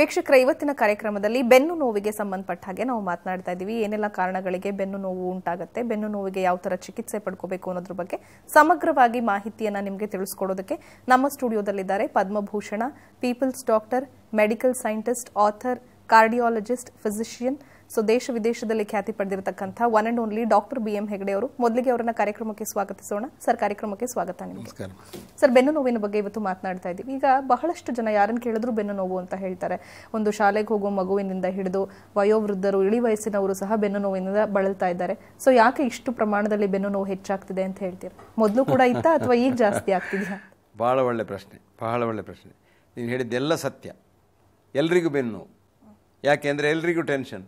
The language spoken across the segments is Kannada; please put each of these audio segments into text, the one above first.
ವೀಕ್ಷಕರ ಇವತ್ತಿನ ಕಾರ್ಯಕ್ರಮದಲ್ಲಿ ಬೆನ್ನು ನೋವಿಗೆ ಸಂಬಂಧಪಟ್ಟ ಹಾಗೆ ನಾವು ಮಾತನಾಡ್ತಾ ಇದ್ದೀವಿ ಏನೆಲ್ಲ ಕಾರಣಗಳಿಗೆ ಬೆನ್ನು ನೋವು ಉಂಟಾಗುತ್ತೆ ಬೆನ್ನು ನೋವಿಗೆ ಯಾವ ತರ ಚಿಕಿತ್ಸೆ ಪಡ್ಕೋಬೇಕು ಅನ್ನೋದ್ರ ಬಗ್ಗೆ ಸಮಗ್ರವಾಗಿ ಮಾಹಿತಿಯನ್ನು ನಿಮಗೆ ತಿಳಿಸ್ಕೊಡೋದಕ್ಕೆ ನಮ್ಮ ಸ್ಟುಡಿಯೋದಲ್ಲಿದ್ದಾರೆ Padmabhushan people's doctor medical scientist author cardiologist physician so ದೇಶ ವಿದೇಶದಲ್ಲಿ ಖ್ಯಾತಿ ಪಡೆದಿರತಕ್ಕಂಥ one and only doctor B M Hegde ಅವರು ಮೊದಲಿಗೆ ಅವರನ್ನ ಕಾರ್ಯಕ್ರಮಕ್ಕೆ ಸ್ವಾಗತಿಸೋಣ ಸರ್ ಕಾರ್ಯಕ್ರಮಕ್ಕೆ ಸ್ವಾಗತ ನಿಮಗೆ ಸರ್ ಬೆನ್ನು ನೋವಿನ ಬಗ್ಗೆ ಇವತ್ತು ಮಾತನಾಡ್ತಾ ಇದ್ದೀವಿ ಈಗ ಬಹಳಷ್ಟು ಜನ ಯಾರನ್ನು ಕೇಳಿದ್ರು ಬೆನ್ನು ನೋವು ಅಂತ ಹೇಳ್ತಾರೆ ಒಂದು ಶಾಲೆಗೆ ಹೋಗೋ ಮಗುವಿನಿಂದ ಹಿಡಿದು ವಯೋವೃದ್ಧರು ಇಳಿ ವಯಸ್ಸಿನವರು ಸಹ ಬೆನ್ನು ನೋವಿನಿಂದ ಬಳಲ್ತಾ ಇದ್ದಾರೆ ಸೊ ಯಾಕೆ ಇಷ್ಟು ಪ್ರಮಾಣದಲ್ಲಿ ಬೆನ್ನು ನೋವು ಹೆಚ್ಚಾಗ್ತಿದೆ ಅಂತ ಹೇಳ್ತೀರಾ ಮೊದಲು ಕೂಡ ಇತ್ತ ಅಥವಾ ಈಗ ಜಾಸ್ತಿ ಆಗ್ತಿದೆಯಾ ಬಹಳ ಒಳ್ಳೆ ಪ್ರಶ್ನೆ ಬಹಳ ಒಳ್ಳೆ ಪ್ರಶ್ನೆ ನೀನು ಹೇಳಿದ್ದೆಲ್ಲ ಸತ್ಯ ಎಲ್ರಿಗೂ ಬೆನ್ನು ಯಾಕೆಂದರೆ ಎಲ್ರಿಗೂ ಟೆನ್ಷನ್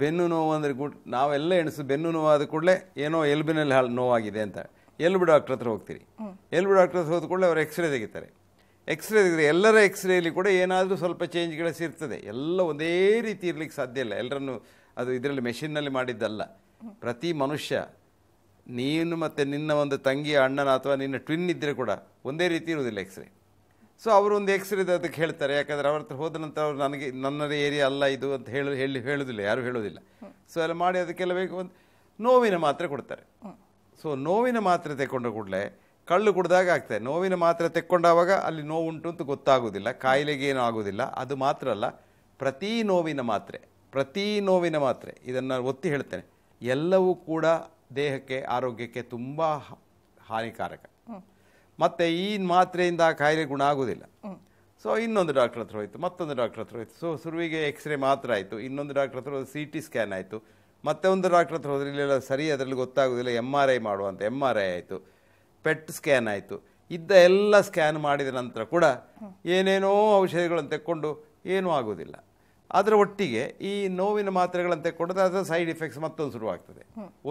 ಬೆನ್ನು ನೋವು ಅಂದರೆ ಗುಡ್ ನಾವೆಲ್ಲ ಎಣಿಸು ಬೆನ್ನು ನೋವು ಆದ ಕೂಡಲೇ ಏನೋ ಎಲ್ಬಿನಲ್ಲಿ ಹಾಲು ನೋವಾಗಿದೆ ಅಂತ ಎಲ್ಬು ಡಾಕ್ಟ್ರ್ ಹತ್ರ ಹೋಗ್ತೀರಿ ಎಲ್ಬು ಡಾಕ್ಟ್ರ್ ಹತ್ರ ಹೋದ ಕೂಡಲೇ ಅವರು ಎಕ್ಸ್ರೇ ತೆಗಿತಾರೆ ಎಕ್ಸ್ರೇ ತೆಗೆದ್ರೆ ಎಲ್ಲರ ಎಕ್ಸ್ರೇಲಿ ಕೂಡ ಏನಾದರೂ ಸ್ವಲ್ಪ ಚೇಂಜ್ಗಳಸ್ ಇರ್ತದೆ ಎಲ್ಲ ಒಂದೇ ರೀತಿ ಇರಲಿಕ್ಕೆ ಸಾಧ್ಯ ಇಲ್ಲ ಎಲ್ಲರನ್ನು ಅದು ಇದರಲ್ಲಿ ಮೆಷಿನ್ನಲ್ಲಿ ಮಾಡಿದ್ದಲ್ಲ ಪ್ರತಿ ಮನುಷ್ಯ ನೀನು ಮತ್ತು ನಿನ್ನ ಒಂದು ತಂಗಿಯ ಅಣ್ಣನ ಅಥವಾ ನಿನ್ನ ಟ್ವಿನ್ ಇದ್ದರೆ ಕೂಡ ಒಂದೇ ರೀತಿ ಇರುವುದಿಲ್ಲ ಎಕ್ಸ್ರೇ ಸೊ ಅವರು ಒಂದು ಎಕ್ಸ್ರೇದ ಅದಕ್ಕೆ ಹೇಳ್ತಾರೆ ಯಾಕಂದರೆ ಅವ್ರ ಹತ್ರ ಹೋದ ನಂತರ ಅವ್ರು ನನಗೆ ನನ್ನ ಏರಿಯಾ ಅಲ್ಲ ಇದು ಅಂತ ಹೇಳಿ ಹೇಳಿ ಹೇಳೋದಿಲ್ಲ ಯಾರು ಹೇಳೋದಿಲ್ಲ ಸೊ ಎಲ್ಲ ಮಾಡಿ ಅದಕ್ಕೆಲ್ಲ ಬೇಕು ಒಂದು ನೋವಿನ ಮಾತ್ರೆ ಕೊಡ್ತಾರೆ ಸೊ ನೋವಿನ ಮಾತ್ರೆ ತೆಕ್ಕೊಂಡ ಕೂಡಲೇ ಕಳ್ಳು ಕುಡ್ದಾಗ ಆಗ್ತದೆ ನೋವಿನ ಮಾತ್ರೆ ತೆಕ್ಕೊಂಡಾವಾಗ ಅಲ್ಲಿ ನೋವುಂಟು ಅಂತ ಗೊತ್ತಾಗೋದಿಲ್ಲ ಕಾಯಿಲೆಗೆ ಏನೂ ಆಗೋದಿಲ್ಲ ಅದು ಮಾತ್ರ ಅಲ್ಲ ಪ್ರತಿ ನೋವಿನ ಮಾತ್ರೆ ಪ್ರತಿ ನೋವಿನ ಮಾತ್ರೆ ಇದನ್ನು ಒತ್ತಿ ಹೇಳ್ತೇನೆ ಎಲ್ಲವೂ ಕೂಡ ದೇಹಕ್ಕೆ ಆರೋಗ್ಯಕ್ಕೆ ತುಂಬ ಹಾನಿಕಾರಕ ಮತ್ತು ಈ ಮಾತ್ರೆಯಿಂದ ಆ ಕಾಯಿಲೆ ಗುಣ ಆಗೋದಿಲ್ಲ ಸೊ ಇನ್ನೊಂದು ಡಾಕ್ಟರ್ ಹತ್ರ ಹೋಯಿತು ಮತ್ತೊಂದು ಡಾಕ್ಟರ್ ಹತ್ರ ಹೋಯಿತು ಸೊ ಸುರುವಿಗೆ ಎಕ್ಸ್ರೇ ಮಾತ್ರ ಆಯಿತು ಇನ್ನೊಂದು ಡಾಕ್ಟರ್ ಹತ್ರ ಸಿ ಟಿ ಸ್ಕ್ಯಾನ್ ಆಯಿತು ಮತ್ತೆ ಒಂದು ಡಾಕ್ಟರ್ ಹತ್ರ ಹೋದ್ರೆ ಇಲ್ಲೆಲ್ಲ ಸರಿ ಅದರಲ್ಲಿ ಗೊತ್ತಾಗೋದಿಲ್ಲ ಎಮ್ ಆರ್ ಐ ಮಾಡುವಂಥ ಎಮ್ ಆರ್ ಐ ಆಯಿತು ಪೆಟ್ ಸ್ಕ್ಯಾನ್ ಆಯಿತು ಇದ್ದ ಎಲ್ಲ ಸ್ಕ್ಯಾನ್ ಮಾಡಿದ ನಂತರ ಕೂಡ ಏನೇನೋ ಔಷಧಿಗಳನ್ನು ತೆಕ್ಕೊಂಡು ಏನೂ ಆಗೋದಿಲ್ಲ ಅದರ ಒಟ್ಟಿಗೆ ಈ ನೋವಿನ ಮಾತ್ರೆಗಳನ್ನು ತೆಕ್ಕೊಂಡ್ರೆ ಅದರ ಸೈಡ್ ಎಫೆಕ್ಟ್ಸ್ ಮತ್ತೊಂದು ಶುರುವಾಗ್ತದೆ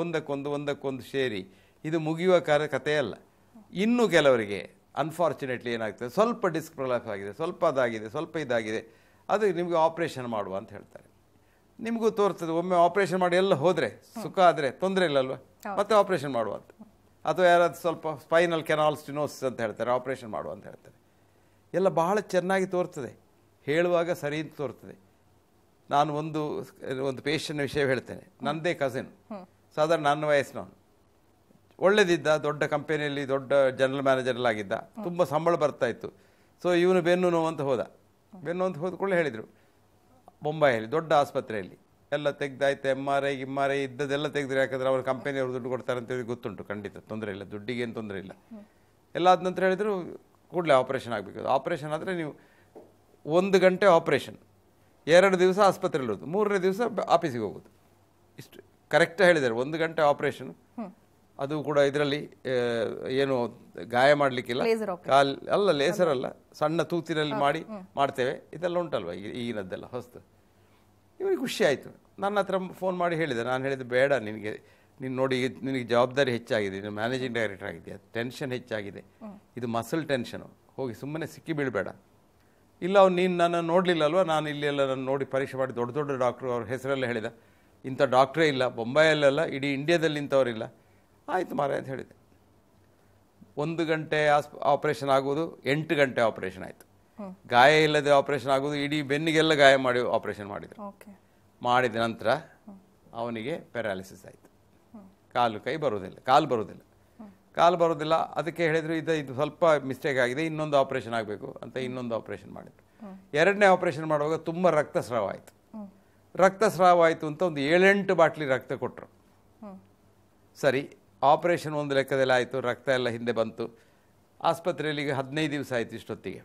ಒಂದಕ್ಕೊಂದು ಒಂದಕ್ಕೊಂದು ಸೇರಿ ಇದು ಮುಗಿಯುವ ಕಾರ್ಯ ಕಥೆಯಲ್ಲ ಇನ್ನು ಕೆಲವರಿಗೆ ಅನ್ಫಾರ್ಚುನೇಟ್ಲಿ ಏನಾಗ್ತದೆ ಸ್ವಲ್ಪ ಡಿಸ್ಕ್ ಪ್ರೊಲಾಪ್ಸ್ ಆಗಿದೆ ಸ್ವಲ್ಪ ಅದಾಗಿದೆ ಸ್ವಲ್ಪ ಇದಾಗಿದೆ ಅದು ನಿಮಗೆ ಆಪ್ರೇಷನ್ ಮಾಡುವ ಅಂತ ಹೇಳ್ತಾರೆ ನಿಮಗೂ ತೋರ್ತದೆ ಒಮ್ಮೆ ಆಪ್ರೇಷನ್ ಮಾಡಿ ಎಲ್ಲ ಹೋದರೆ ಸುಖ ಆದರೆ ತೊಂದರೆ ಇಲ್ಲಲ್ವ ಮತ್ತೆ ಆಪ್ರೇಷನ್ ಮಾಡುವ ಅಂತ ಅಥವಾ ಯಾರಾದ್ರು ಸ್ವಲ್ಪ ಸ್ಪೈನಲ್ ಕೆನಾಲ್ಸ್ಟಿನೋಸ್ ಅಂತ ಹೇಳ್ತಾರೆ ಆಪ್ರೇಷನ್ ಮಾಡುವ ಅಂತ ಹೇಳ್ತಾರೆ ಎಲ್ಲ ಬಹಳ ಚೆನ್ನಾಗಿ ತೋರ್ತದೆ ಹೇಳುವಾಗ ಸರಿ ಅಂತ ತೋರ್ತದೆ ನಾನು ಒಂದು ಒಂದು ಪೇಶನ್ ವಿಷಯ ಹೇಳ್ತೇನೆ ನನ್ನದೇ ಕಸಿನ್ ಸಾಧಾರಣ ನನ್ನ ವಯಸ್ಸಿನವನು ಒಳ್ಳೆದಿದ್ದ ದೊಡ್ಡ ಕಂಪೆನಿಯಲ್ಲಿ ದೊಡ್ಡ ಜನರಲ್ ಮ್ಯಾನೇಜರಲ್ಲಾಗಿದ್ದ ತುಂಬ ಸಂಬಳ ಬರ್ತಾ ಇತ್ತು ಸೊ ಇವನು ಬೆನ್ನು ನೋವು ಅಂತ ಹೋದ ಬೆನ್ನು ಅಂತ ಹೋದ ಕೂಡಲೇ ಹೇಳಿದರು ಮುಂಬೈಯಲ್ಲಿ ದೊಡ್ಡ ಆಸ್ಪತ್ರೆಯಲ್ಲಿ ಎಲ್ಲ ತೆಗ್ದಾಯ್ತು M R I M R I ಇದ್ದದೆಲ್ಲ ತೆಗೆದ್ರು ಯಾಕಂದರೆ ಅವ್ರ ಕಂಪನಿಯವರು ದುಡ್ಡು ಕೊಡ್ತಾರೆ ಅಂತೇಳಿ ಗೊತ್ತುಂಟು ಖಂಡಿತ ತೊಂದರೆ ಇಲ್ಲ ದುಡ್ಡಿಗೇನು ತೊಂದರೆ ಇಲ್ಲ ಎಲ್ಲ ಆದ ನಂತರ ಹೇಳಿದರು ಕೂಡಲೇ ಆಪ್ರೇಷನ್ ಆಗಬೇಕು ಆಪ್ರೇಷನ್ ಆದರೆ ನೀವು ಒಂದು ಗಂಟೆ ಆಪ್ರೇಷನ್ ಎರಡು ದಿವಸ ಆಸ್ಪತ್ರೆಯಲ್ಲಿ ಇರೋದು ಮೂರನೇ ದಿವಸ ಆಫೀಸಿಗೆ ಹೋಗೋದು ಇಷ್ಟು ಕರೆಕ್ಟಾಗಿ ಹೇಳಿದ್ದಾರೆ ಒಂದು ಗಂಟೆ ಆಪ್ರೇಷನ್ ಅದು ಕೂಡ ಇದರಲ್ಲಿ ಏನು ಗಾಯ ಮಾಡಲಿಕ್ಕಿಲ್ಲ ಕಾಲ್ ಅಲ್ಲ ಲೇಸರ್ ಅಲ್ಲ ಸಣ್ಣ ತೂತಿನಲ್ಲಿ ಮಾಡಿ ಮಾಡ್ತೇವೆ ಇದೆಲ್ಲ ಉಂಟಲ್ವ ಈಗಿನದ್ದೆಲ್ಲ ಹೊಸ್ತು ಇವರಿಗೆ ಖುಷಿ ಆಯಿತು ನನ್ನ ಹತ್ರ ಫೋನ್ ಮಾಡಿ ಹೇಳಿದೆ ನಾನು ಹೇಳಿದ್ದು ಬೇಡ ನಿನಗೆ ನೀನು ನೋಡಿ ನಿನಗೆ ಜವಾಬ್ದಾರಿ ಹೆಚ್ಚಾಗಿದೆ ನೀನು ಮ್ಯಾನೇಜಿಂಗ್ ಡೈರೆಕ್ಟರ್ ಆಗಿದೆ ಟೆನ್ಷನ್ ಹೆಚ್ಚಾಗಿದೆ ಇದು ಮಸಲ್ ಟೆನ್ಷನು ಹೋಗಿ ಸುಮ್ಮನೆ ಸಿಕ್ಕಿ ಬೀಳಬೇಡ ಇಲ್ಲ ಅವ್ನು ನೀನು ನನ್ನ ನೋಡಲಿಲ್ಲ ಅಲ್ವಾ ನಾನು ಇಲ್ಲೆಲ್ಲ ನಾನು ನೋಡಿ ಪರೀಕ್ಷೆ ಮಾಡಿ ದೊಡ್ಡ ದೊಡ್ಡ ಡಾಕ್ಟ್ರು ಅವ್ರ ಹೆಸರೆಲ್ಲ ಹೇಳಿದ ಇಂಥ ಡಾಕ್ಟ್ರೇ ಇಲ್ಲ ಬೊಂಬಾಯಲ್ಲೆಲ್ಲ ಇಡೀ ಇಂಡಿಯಾದಲ್ಲಿ ಇಂಥವ್ರಿಲ್ಲ ಆಯಿತು ಮಾರೆ ಅಂತ ಹೇಳಿದೆ ಒಂದು ಗಂಟೆ ಆಸ್ಪ ಆಪರೇಷನ್ ಆಗೋದು ಎಂಟು ಗಂಟೆ ಆಪರೇಷನ್ ಆಯಿತು ಗಾಯ ಇಲ್ಲದೆ ಆಪರೇಷನ್ ಆಗೋದು ಇಡೀ ಬೆನ್ನಿಗೆಲ್ಲ ಗಾಯ ಮಾಡಿ ಆಪರೇಷನ್ ಮಾಡಿದರು ಮಾಡಿದ ನಂತರ ಅವನಿಗೆ ಪ್ಯಾರಾಲಿಸಿಸ್ ಆಯಿತು ಕಾಲು ಕೈ ಬರೋದಿಲ್ಲ ಕಾಲು ಬರೋದಿಲ್ಲ ಕಾಲು ಬರೋದಿಲ್ಲ ಅದಕ್ಕೆ ಹೇಳಿದರು ಇದು ಇದು ಸ್ವಲ್ಪ ಮಿಸ್ಟೇಕ್ ಆಗಿದೆ ಇನ್ನೊಂದು ಆಪರೇಷನ್ ಆಗಬೇಕು ಅಂತ ಇನ್ನೊಂದು ಆಪರೇಷನ್ ಮಾಡಿದರು ಎರಡನೇ ಆಪರೇಷನ್ ಮಾಡುವಾಗ ತುಂಬ ರಕ್ತಸ್ರಾವ ಆಯಿತು ರಕ್ತಸ್ರಾವ ಆಯಿತು ಅಂತ ಒಂದು ಏಳೆಂಟು ಬಾಟ್ಲಿ ರಕ್ತ ಕೊಟ್ಟರು ಸರಿ ಆಪರೇಷನ್ ಒಂದು ಲೆಕ್ಕದಲ್ಲಿ ಆಯಿತು ರಕ್ತ ಎಲ್ಲ ಹಿಂದೆ ಬಂತು ಆಸ್ಪತ್ರೆಯಲ್ಲಿ ಈಗ ಹದಿನೈದು ದಿವಸ ಆಯಿತು ಇಷ್ಟೊತ್ತಿಗೆ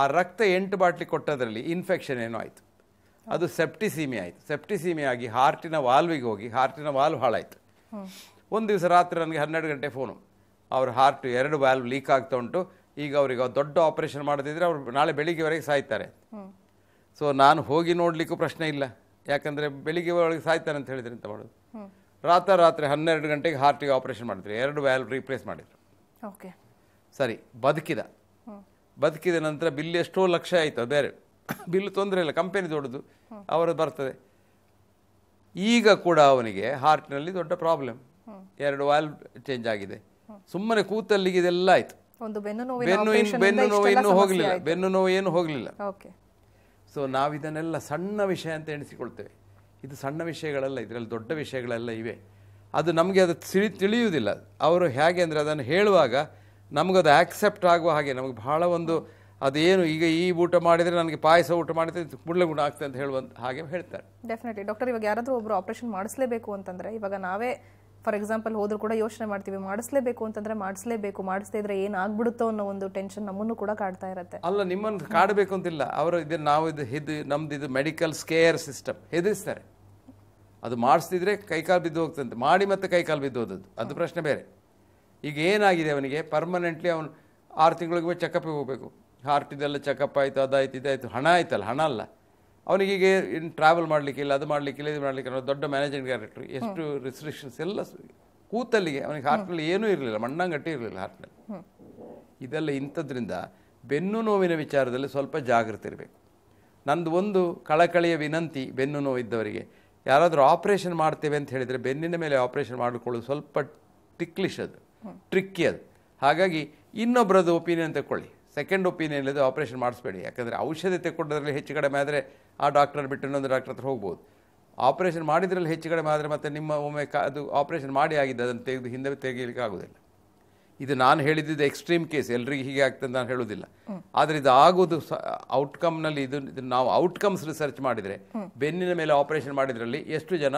ಆ ರಕ್ತ ಎಂಟು ಬಾಟ್ಲಿ ಕೊಟ್ಟದ್ರಲ್ಲಿ ಇನ್ಫೆಕ್ಷನ್ ಏನೋ ಆಯಿತು ಅದು ಸೆಪ್ಟಿಸೀಮಿ ಆಯಿತು ಸೆಪ್ಟಿಸೀಮಿ ಆಗಿ ಹಾರ್ಟಿನ ವಾಲ್ವಿಗೆ ಹೋಗಿ ಹಾರ್ಟಿನ ವಾಲ್ವ್ ಹಾಳಾಯಿತು ಒಂದು ದಿವಸ ರಾತ್ರಿ ನನಗೆ ಹನ್ನೆರಡು ಗಂಟೆ ಫೋನು ಅವ್ರ ಹಾರ್ಟ್ ಎರಡು ವಾಲ್ವ್ ಲೀಕ್ ಆಗ್ತಾ ಉಂಟು ಈಗ ಅವರಿಗೆ ದೊಡ್ಡ ಆಪರೇಷನ್ ಮಾಡದಿದ್ರೆ ಅವ್ರು ನಾಳೆ ಬೆಳಿಗ್ಗೆವರೆಗೆ ಸಾಯ್ತಾರೆ ಸೊ ನಾನು ಹೋಗಿ ನೋಡಲಿಕ್ಕೂ ಪ್ರಶ್ನೆ ಇಲ್ಲ ಯಾಕಂದರೆ ಬೆಳಿಗ್ಗೆ ಒಳಗೆ ಸಾಯ್ತಾರೆ ಅಂತ ಹೇಳಿದ್ರೆ ಅಂತ ಮಾಡೋದು ರಾತ್ರಿ ಹನ್ನೆರಡು ಗಂಟೆಗೆ ಹಾರ್ಟಿಗೆ ಆಪರೇಷನ್ ಮಾಡಿದ್ರು ಎರಡು ವ್ಯಾಲ್ವ್ ರೀಪ್ಲೇಸ್ ಮಾಡಿದ್ರು ಓಕೆ ಸರಿ ಬದುಕಿದ ಬದುಕಿದ ನಂತರ ಬಿಲ್ ಎಷ್ಟೋ ಲಕ್ಷ ಆಯಿತು ಅದೇ ಬಿಲ್ ತೊಂದರೆ ಇಲ್ಲ ಕಂಪೆನಿ ದೊಡ್ಡದು ಅವರು ಬರ್ತದೆ ಈಗ ಕೂಡ ಅವನಿಗೆ ಹಾರ್ಟ್ನಲ್ಲಿ ದೊಡ್ಡ ಪ್ರಾಬ್ಲಮ್ ಎರಡು ವಾಲ್ವ್ ಚೇಂಜ್ ಆಗಿದೆ ಸುಮ್ಮನೆ ಕೂತಲ್ಲಿಗೆ ಇದೆಲ್ಲ ಆಯ್ತು ಬೆನ್ನು ಬೆನ್ನು ನೋವು ಇನ್ನೂ ಹೋಗಲಿಲ್ಲ ಬೆನ್ನು ನೋವು ಏನು ಹೋಗಲಿಲ್ಲ ಸೊ ನಾವಿದನ್ನೆಲ್ಲ ಸಣ್ಣ ವಿಷಯ ಅಂತ ಎಣಿಸಿಕೊಳ್ತೇವೆ ಇದು ಸಣ್ಣ ವಿಷಯಗಳೆಲ್ಲ ಇದರಲ್ಲಿ ದೊಡ್ಡ ವಿಷಯಗಳೆಲ್ಲ ಇವೆ ಅದು ನಮಗೆ ಅದು ತಿಳಿ ತಿಳಿಯುವುದಿಲ್ಲ ಅವರು ಹೇಗೆ ಅಂದರೆ ಅದನ್ನು ಹೇಳುವಾಗ ನಮಗದು ಆ್ಯಕ್ಸೆಪ್ಟ್ ಆಗುವ ಹಾಗೆ ನಮಗೆ ಬಹಳ ಒಂದು ಅದೇನು ಈಗ ಈ ಊಟ ಮಾಡಿದರೆ ನನಗೆ ಪಾಯಸ ಊಟ ಮಾಡಿದರೆ ಕುಡ್ಲೆ ಗುಣ ಆಗ್ತದೆ ಅಂತ ಹೇಳುವಂತ ಹಾಗೆ ಹೇಳ್ತಾರೆ ಡೆಫಿನೆಟ್ಲಿ ಡಾಕ್ಟರ್ ಇವಾಗ ಯಾರಾದರೂ ಒಬ್ಬರು ಆಪರೇಷನ್ ಮಾಡಿಸಲೇಬೇಕು ಅಂತಂದರೆ ಇವಾಗ ನಾವೇ ಫಾರ್ ಎಕ್ಸಾಂಪಲ್ ಹೋದರೂ ಕೂಡ ಯೋಚನೆ ಮಾಡ್ತೀವಿ ಮಾಡಿಸ್ಲೇಬೇಕು ಅಂತಂದ್ರೆ ಮಾಡಿಸ್ಲೇಬೇಕು ಮಾಡಿಸ್ತಾ ಇದ್ರೆ ಏನು ಅನ್ನೋ ಒಂದು ಟೆನ್ಷನ್ ನಮ್ಮನ್ನು ಕೂಡ ಕಾಡ್ತಾ ಇರುತ್ತೆ ಅಲ್ಲ ನಿಮ್ಮನ್ನು ಕಾಡಬೇಕು ಅಂತಿಲ್ಲ ಅವರು ಇದು ನಾವು ಇದು ಇದು ನಮ್ದು ಇದು ಮೆಡಿಕಲ್ ಸ್ಕೇರ್ ಸಿಸ್ಟಮ್ ಹೆದರಿಸ್ತಾರೆ ಅದು ಮಾಡಿಸ್ತಿದ್ರೆ ಕೈಕಾಲು ಬಿದ್ದು ಹೋಗ್ತಂತೆ ಮಾಡಿ ಮತ್ತೆ ಕೈಕಾಲು ಬಿದ್ದು ಹೋದದ್ದು ಅದು ಪ್ರಶ್ನೆ ಬೇರೆ ಈಗ ಏನಾಗಿದೆ ಅವನಿಗೆ ಪರ್ಮನೆಂಟ್ಲಿ ಅವನು ಆರು ತಿಂಗಳಿಗೆ ಚೆಕಪ್ಪಿಗೆ ಹೋಗಬೇಕು ಹಾರ್ಟಿದೆಲ್ಲ ಚೆಕಪ್ ಆಯಿತು ಅದಾಯ್ತು ಇದಾಯಿತು ಹಣ ಆಯ್ತಲ್ಲ ಹಣ ಅಲ್ಲ ಅವನಿಗೆ ಏನು ಟ್ರಾವೆಲ್ ಮಾಡಲಿಕ್ಕಿಲ್ಲ ಅದು ಇಲ್ಲ ಇದು ಮಾಡಲಿಕ್ಕೆ ಅನ್ನೋ ದೊಡ್ಡ ಮ್ಯಾನೇಜಿಂಗ್ ಡೈರೆಕ್ಟ್ರು ಎಷ್ಟು ರಿಸ್ಟ್ರಿಕ್ಷನ್ಸ್ ಎಲ್ಲ ಕೂತಲ್ಲಿಗೆ ಅವನಿಗೆ ಹಾರ್ಟ್ನಲ್ಲಿ ಏನೂ ಇರಲಿಲ್ಲ ಮಣ್ಣಂಗಟ್ಟಿ ಇರಲಿಲ್ಲ ಹಾರ್ಟ್ನಲ್ಲಿ ಇದೆಲ್ಲ ಇಂಥದ್ರಿಂದ ಬೆನ್ನು ನೋವಿನ ವಿಚಾರದಲ್ಲಿ ಸ್ವಲ್ಪ ಜಾಗೃತಿ ಇರಬೇಕು ನಂದು ಒಂದು ಕಳಕಳಿಯ ವಿನಂತಿ ಬೆನ್ನು ನೋವಿದ್ದವರಿಗೆ ಯಾರಾದರೂ ಆಪ್ರೇಷನ್ ಮಾಡ್ತೇವೆ ಅಂತ ಹೇಳಿದರೆ ಬೆನ್ನಿನ ಮೇಲೆ ಆಪ್ರೇಷನ್ ಮಾಡಿಕೊಳ್ಳೋದು ಸ್ವಲ್ಪ ಟಿಕ್ಲಿಶ್ ಅದು ಟ್ರಿಕ್ಕಿ ಅದು ಹಾಗಾಗಿ ಇನ್ನೊಬ್ಬರದ್ದು ಒಪಿನಿಯನ್ ತಗೊಳ್ಳಿ ಸೆಕೆಂಡ್ ಒಪಿನಿಯನ್ ಇಲ್ಲದೆ ಆಪರೇಷನ್ ಮಾಡಿಸ್ಬೇಡಿ ಯಾಕಂದರೆ ಔಷಧಿ ತೆಕ್ಕೊಂಡದ್ರಲ್ಲಿ ಹೆಚ್ಚು ಕಡಿಮೆ ಆದರೆ ಆ ಡಾಕ್ಟರ್ ಬಿಟ್ಟು ಇನ್ನೊಂದು ಡಾಕ್ಟರ್ ಹತ್ರ ಹೋಗ್ಬೋದು ಆಪರೇಷನ್ ಮಾಡಿದ್ರಲ್ಲಿ ಹೆಚ್ಚು ಕಡಿಮೆ ಆದರೆ ಮತ್ತು ನಿಮ್ಮ ಒಮ್ಮೆ ಕ ಅದು ಆಪರೇಷನ್ ಮಾಡಿ ಆಗಿದೆ ಅದನ್ನು ತೆಗೆದು ಹಿಂದೆ ತೆಗೀಲಿಕ್ಕೆ ಆಗೋದಿಲ್ಲ ಇದು ನಾನು ಹೇಳಿದ್ದು ಎಕ್ಸ್ಟ್ರೀಮ್ ಕೇಸ್ ಎಲ್ರಿಗೂ ಹೀಗೆ ಆಗ್ತದೆ ನಾನು ಹೇಳೋದಿಲ್ಲ ಆದರೆ ಇದು ಆಗೋದು ಔಟ್ಕಮ್ನಲ್ಲಿ ಇದು ನಾವು ಔಟ್ಕಮ್ಸ್ ರಿಸರ್ಚ್ ಮಾಡಿದರೆ ಬೆನ್ನಿನ ಮೇಲೆ ಆಪರೇಷನ್ ಮಾಡಿದ್ರಲ್ಲಿ ಎಷ್ಟು ಜನ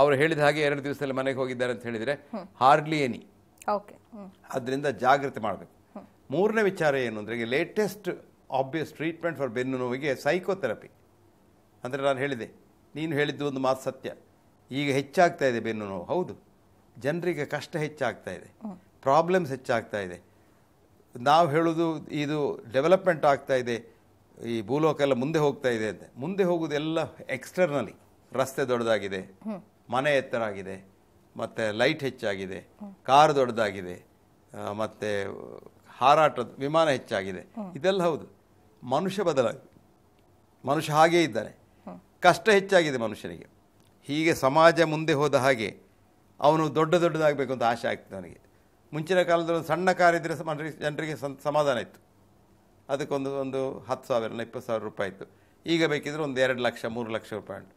ಅವರು ಹೇಳಿದ ಹಾಗೆ ಎರಡು ದಿವಸದಲ್ಲಿ ಮನೆಗೆ ಹೋಗಿದ್ದಾರೆ ಅಂತ ಹೇಳಿದರೆ ಹಾರ್ಡ್ಲಿ ಎನಿ ಅದರಿಂದ ಜಾಗ್ರತೆ ಮಾಡಬೇಕು ಮೂರನೇ ವಿಚಾರ ಏನು ಅಂದರೆ ಈಗ ಲೇಟೆಸ್ಟ್ ಆಬ್ವಿಯಸ್ ಟ್ರೀಟ್ಮೆಂಟ್ ಫಾರ್ ಬೆನ್ನು ನೋವಿಗೆ ಸೈಕೋಥೆರಪಿ ಅಂದರೆ ನಾನು ಹೇಳಿದೆ ನೀನು ಹೇಳಿದ್ದು ಒಂದು ಮಾತು ಸತ್ಯ ಈಗ ಹೆಚ್ಚಾಗ್ತಾ ಇದೆ ಬೆನ್ನು ನೋವು ಹೌದು ಜನರಿಗೆ ಕಷ್ಟ ಹೆಚ್ಚಾಗ್ತಾ ಇದೆ ಪ್ರಾಬ್ಲಮ್ಸ್ ಹೆಚ್ಚಾಗ್ತಾ ಇದೆ ನಾವು ಹೇಳೋದು ಇದು ಡೆವಲಪ್ಮೆಂಟ್ ಆಗ್ತಾ ಇದೆ ಈ ಭೂಲೋಕ ಎಲ್ಲ ಮುಂದೆ ಹೋಗ್ತಾ ಇದೆ ಅಂತ ಮುಂದೆ ಹೋಗೋದೆಲ್ಲ ಎಕ್ಸ್ಟರ್ನಲಿ ರಸ್ತೆ ದೊಡ್ಡದಾಗಿದೆ ಮನೆ ಎತ್ತರ ಆಗಿದೆ ಮತ್ತು ಲೈಟ್ ಹೆಚ್ಚಾಗಿದೆ ಕಾರ್ ದೊಡ್ಡದಾಗಿದೆ ಮತ್ತು ಹಾರಾಟದ ವಿಮಾನ ಹೆಚ್ಚಾಗಿದೆ ಇದೆಲ್ಲ ಹೌದು ಮನುಷ್ಯ ಬದಲಾಗಿ ಮನುಷ್ಯ ಹಾಗೇ ಇದ್ದಾನೆ ಕಷ್ಟ ಹೆಚ್ಚಾಗಿದೆ ಮನುಷ್ಯನಿಗೆ ಹೀಗೆ ಸಮಾಜ ಮುಂದೆ ಹೋದ ಹಾಗೆ ಅವನು ದೊಡ್ಡ ದೊಡ್ಡದಾಗಬೇಕು ಅಂತ ಆಸೆ ಆಗ್ತದೆ ಅವನಿಗೆ ಮುಂಚಿನ ಕಾಲದಲ್ಲಿ ಒಂದು ಸಣ್ಣ ಕಾರ್ ಇದ್ದರೆ ಜನರಿಗೆ ಸಮಾಧಾನ ಇತ್ತು ಅದಕ್ಕೊಂದು ಒಂದು ಹತ್ತು ಸಾವಿರ ಇಪ್ಪತ್ತು ಸಾವಿರ ರೂಪಾಯಿ ಇತ್ತು ಈಗ ಬೇಕಿದ್ರೆ ಒಂದು ಎರಡು ಲಕ್ಷ ಮೂರು ಲಕ್ಷ ರೂಪಾಯಿ ಉಂಟು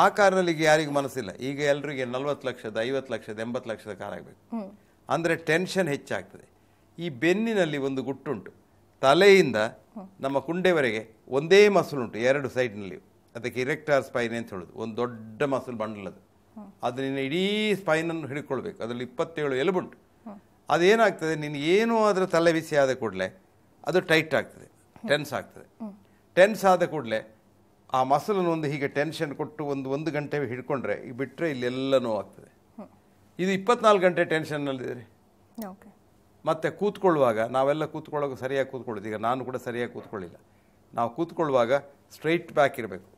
ಆ ಕಾರ್ನಲ್ಲಿ ಈಗ ಯಾರಿಗೂ ಮನಸ್ಸಿಲ್ಲ ಈಗ ಎಲ್ಲರಿಗೆ ನಲ್ವತ್ತು ಲಕ್ಷದ ಐವತ್ತು ಲಕ್ಷದ ಎಂಬತ್ತು ಲಕ್ಷದ ಕಾರ್ ಆಗಬೇಕು ಅಂದರೆ ಟೆನ್ಷನ್ ಹೆಚ್ಚಾಗ್ತದೆ ಈ ಬೆನ್ನಿನಲ್ಲಿ ಒಂದು ಗುಟ್ಟುಂಟು ತಲೆಯಿಂದ ನಮ್ಮ ಕುಂಡೆವರೆಗೆ ಒಂದೇ ಮಸಲ್ ಉಂಟು ಎರಡು ಸೈಡ್ನಲ್ಲಿ ಅದಕ್ಕೆ ಇರೆಕ್ಟಾರ್ ಸ್ಪೈನ್ ಅಂತ ಹೇಳೋದು ಒಂದು ದೊಡ್ಡ ಮಸಲ್ ಬಂಡಲ್ ಅದು ಅದು ನಿನ್ನ ಇಡೀ ಸ್ಪೈನನ್ನು ಹಿಡ್ಕೊಳ್ಬೇಕು ಅದರಲ್ಲಿ ಇಪ್ಪತ್ತೇಳು ಎಲುಬುಂಟು ಅದೇನಾಗ್ತದೆ ನೀನು ಏನೂ ಆದರೂ ತಲೆ ಬಿಸಿ ಆದ ಕೂಡಲೇ ಅದು ಟೈಟ್ ಆಗ್ತದೆ ಟೆನ್ಸ್ ಆಗ್ತದೆ ಟೆನ್ಸ್ ಆದ ಕೂಡಲೇ ಆ ಮಸಲನ್ನು ಒಂದು ಹೀಗೆ ಟೆನ್ಷನ್ ಕೊಟ್ಟು ಒಂದು ಒಂದು ಗಂಟೆ ಹಿಡ್ಕೊಂಡ್ರೆ ಬಿಟ್ಟರೆ ಇಲ್ಲೆಲ್ಲ ಆಗ್ತದೆ ಇದು ಇಪ್ಪತ್ನಾಲ್ಕು ಗಂಟೆ ಟೆನ್ಷನ್ನಲ್ಲಿದೆ ಮತ್ತು ಕೂತ್ಕೊಳ್ಳುವಾಗ ನಾವೆಲ್ಲ ಕೂತ್ಕೊಳ್ಳೋಕೆ ಸರಿಯಾಗಿ ಕೂತ್ಕೊಳ್ಳೋದು ಈಗ ನಾನು ಕೂಡ ಸರಿಯಾಗಿ ಕೂತ್ಕೊಳ್ಳಿಲ್ಲ ನಾವು ಕೂತ್ಕೊಳ್ಳುವಾಗ ಸ್ಟ್ರೈಟ್ ಬ್ಯಾಕ್ ಇರಬೇಕು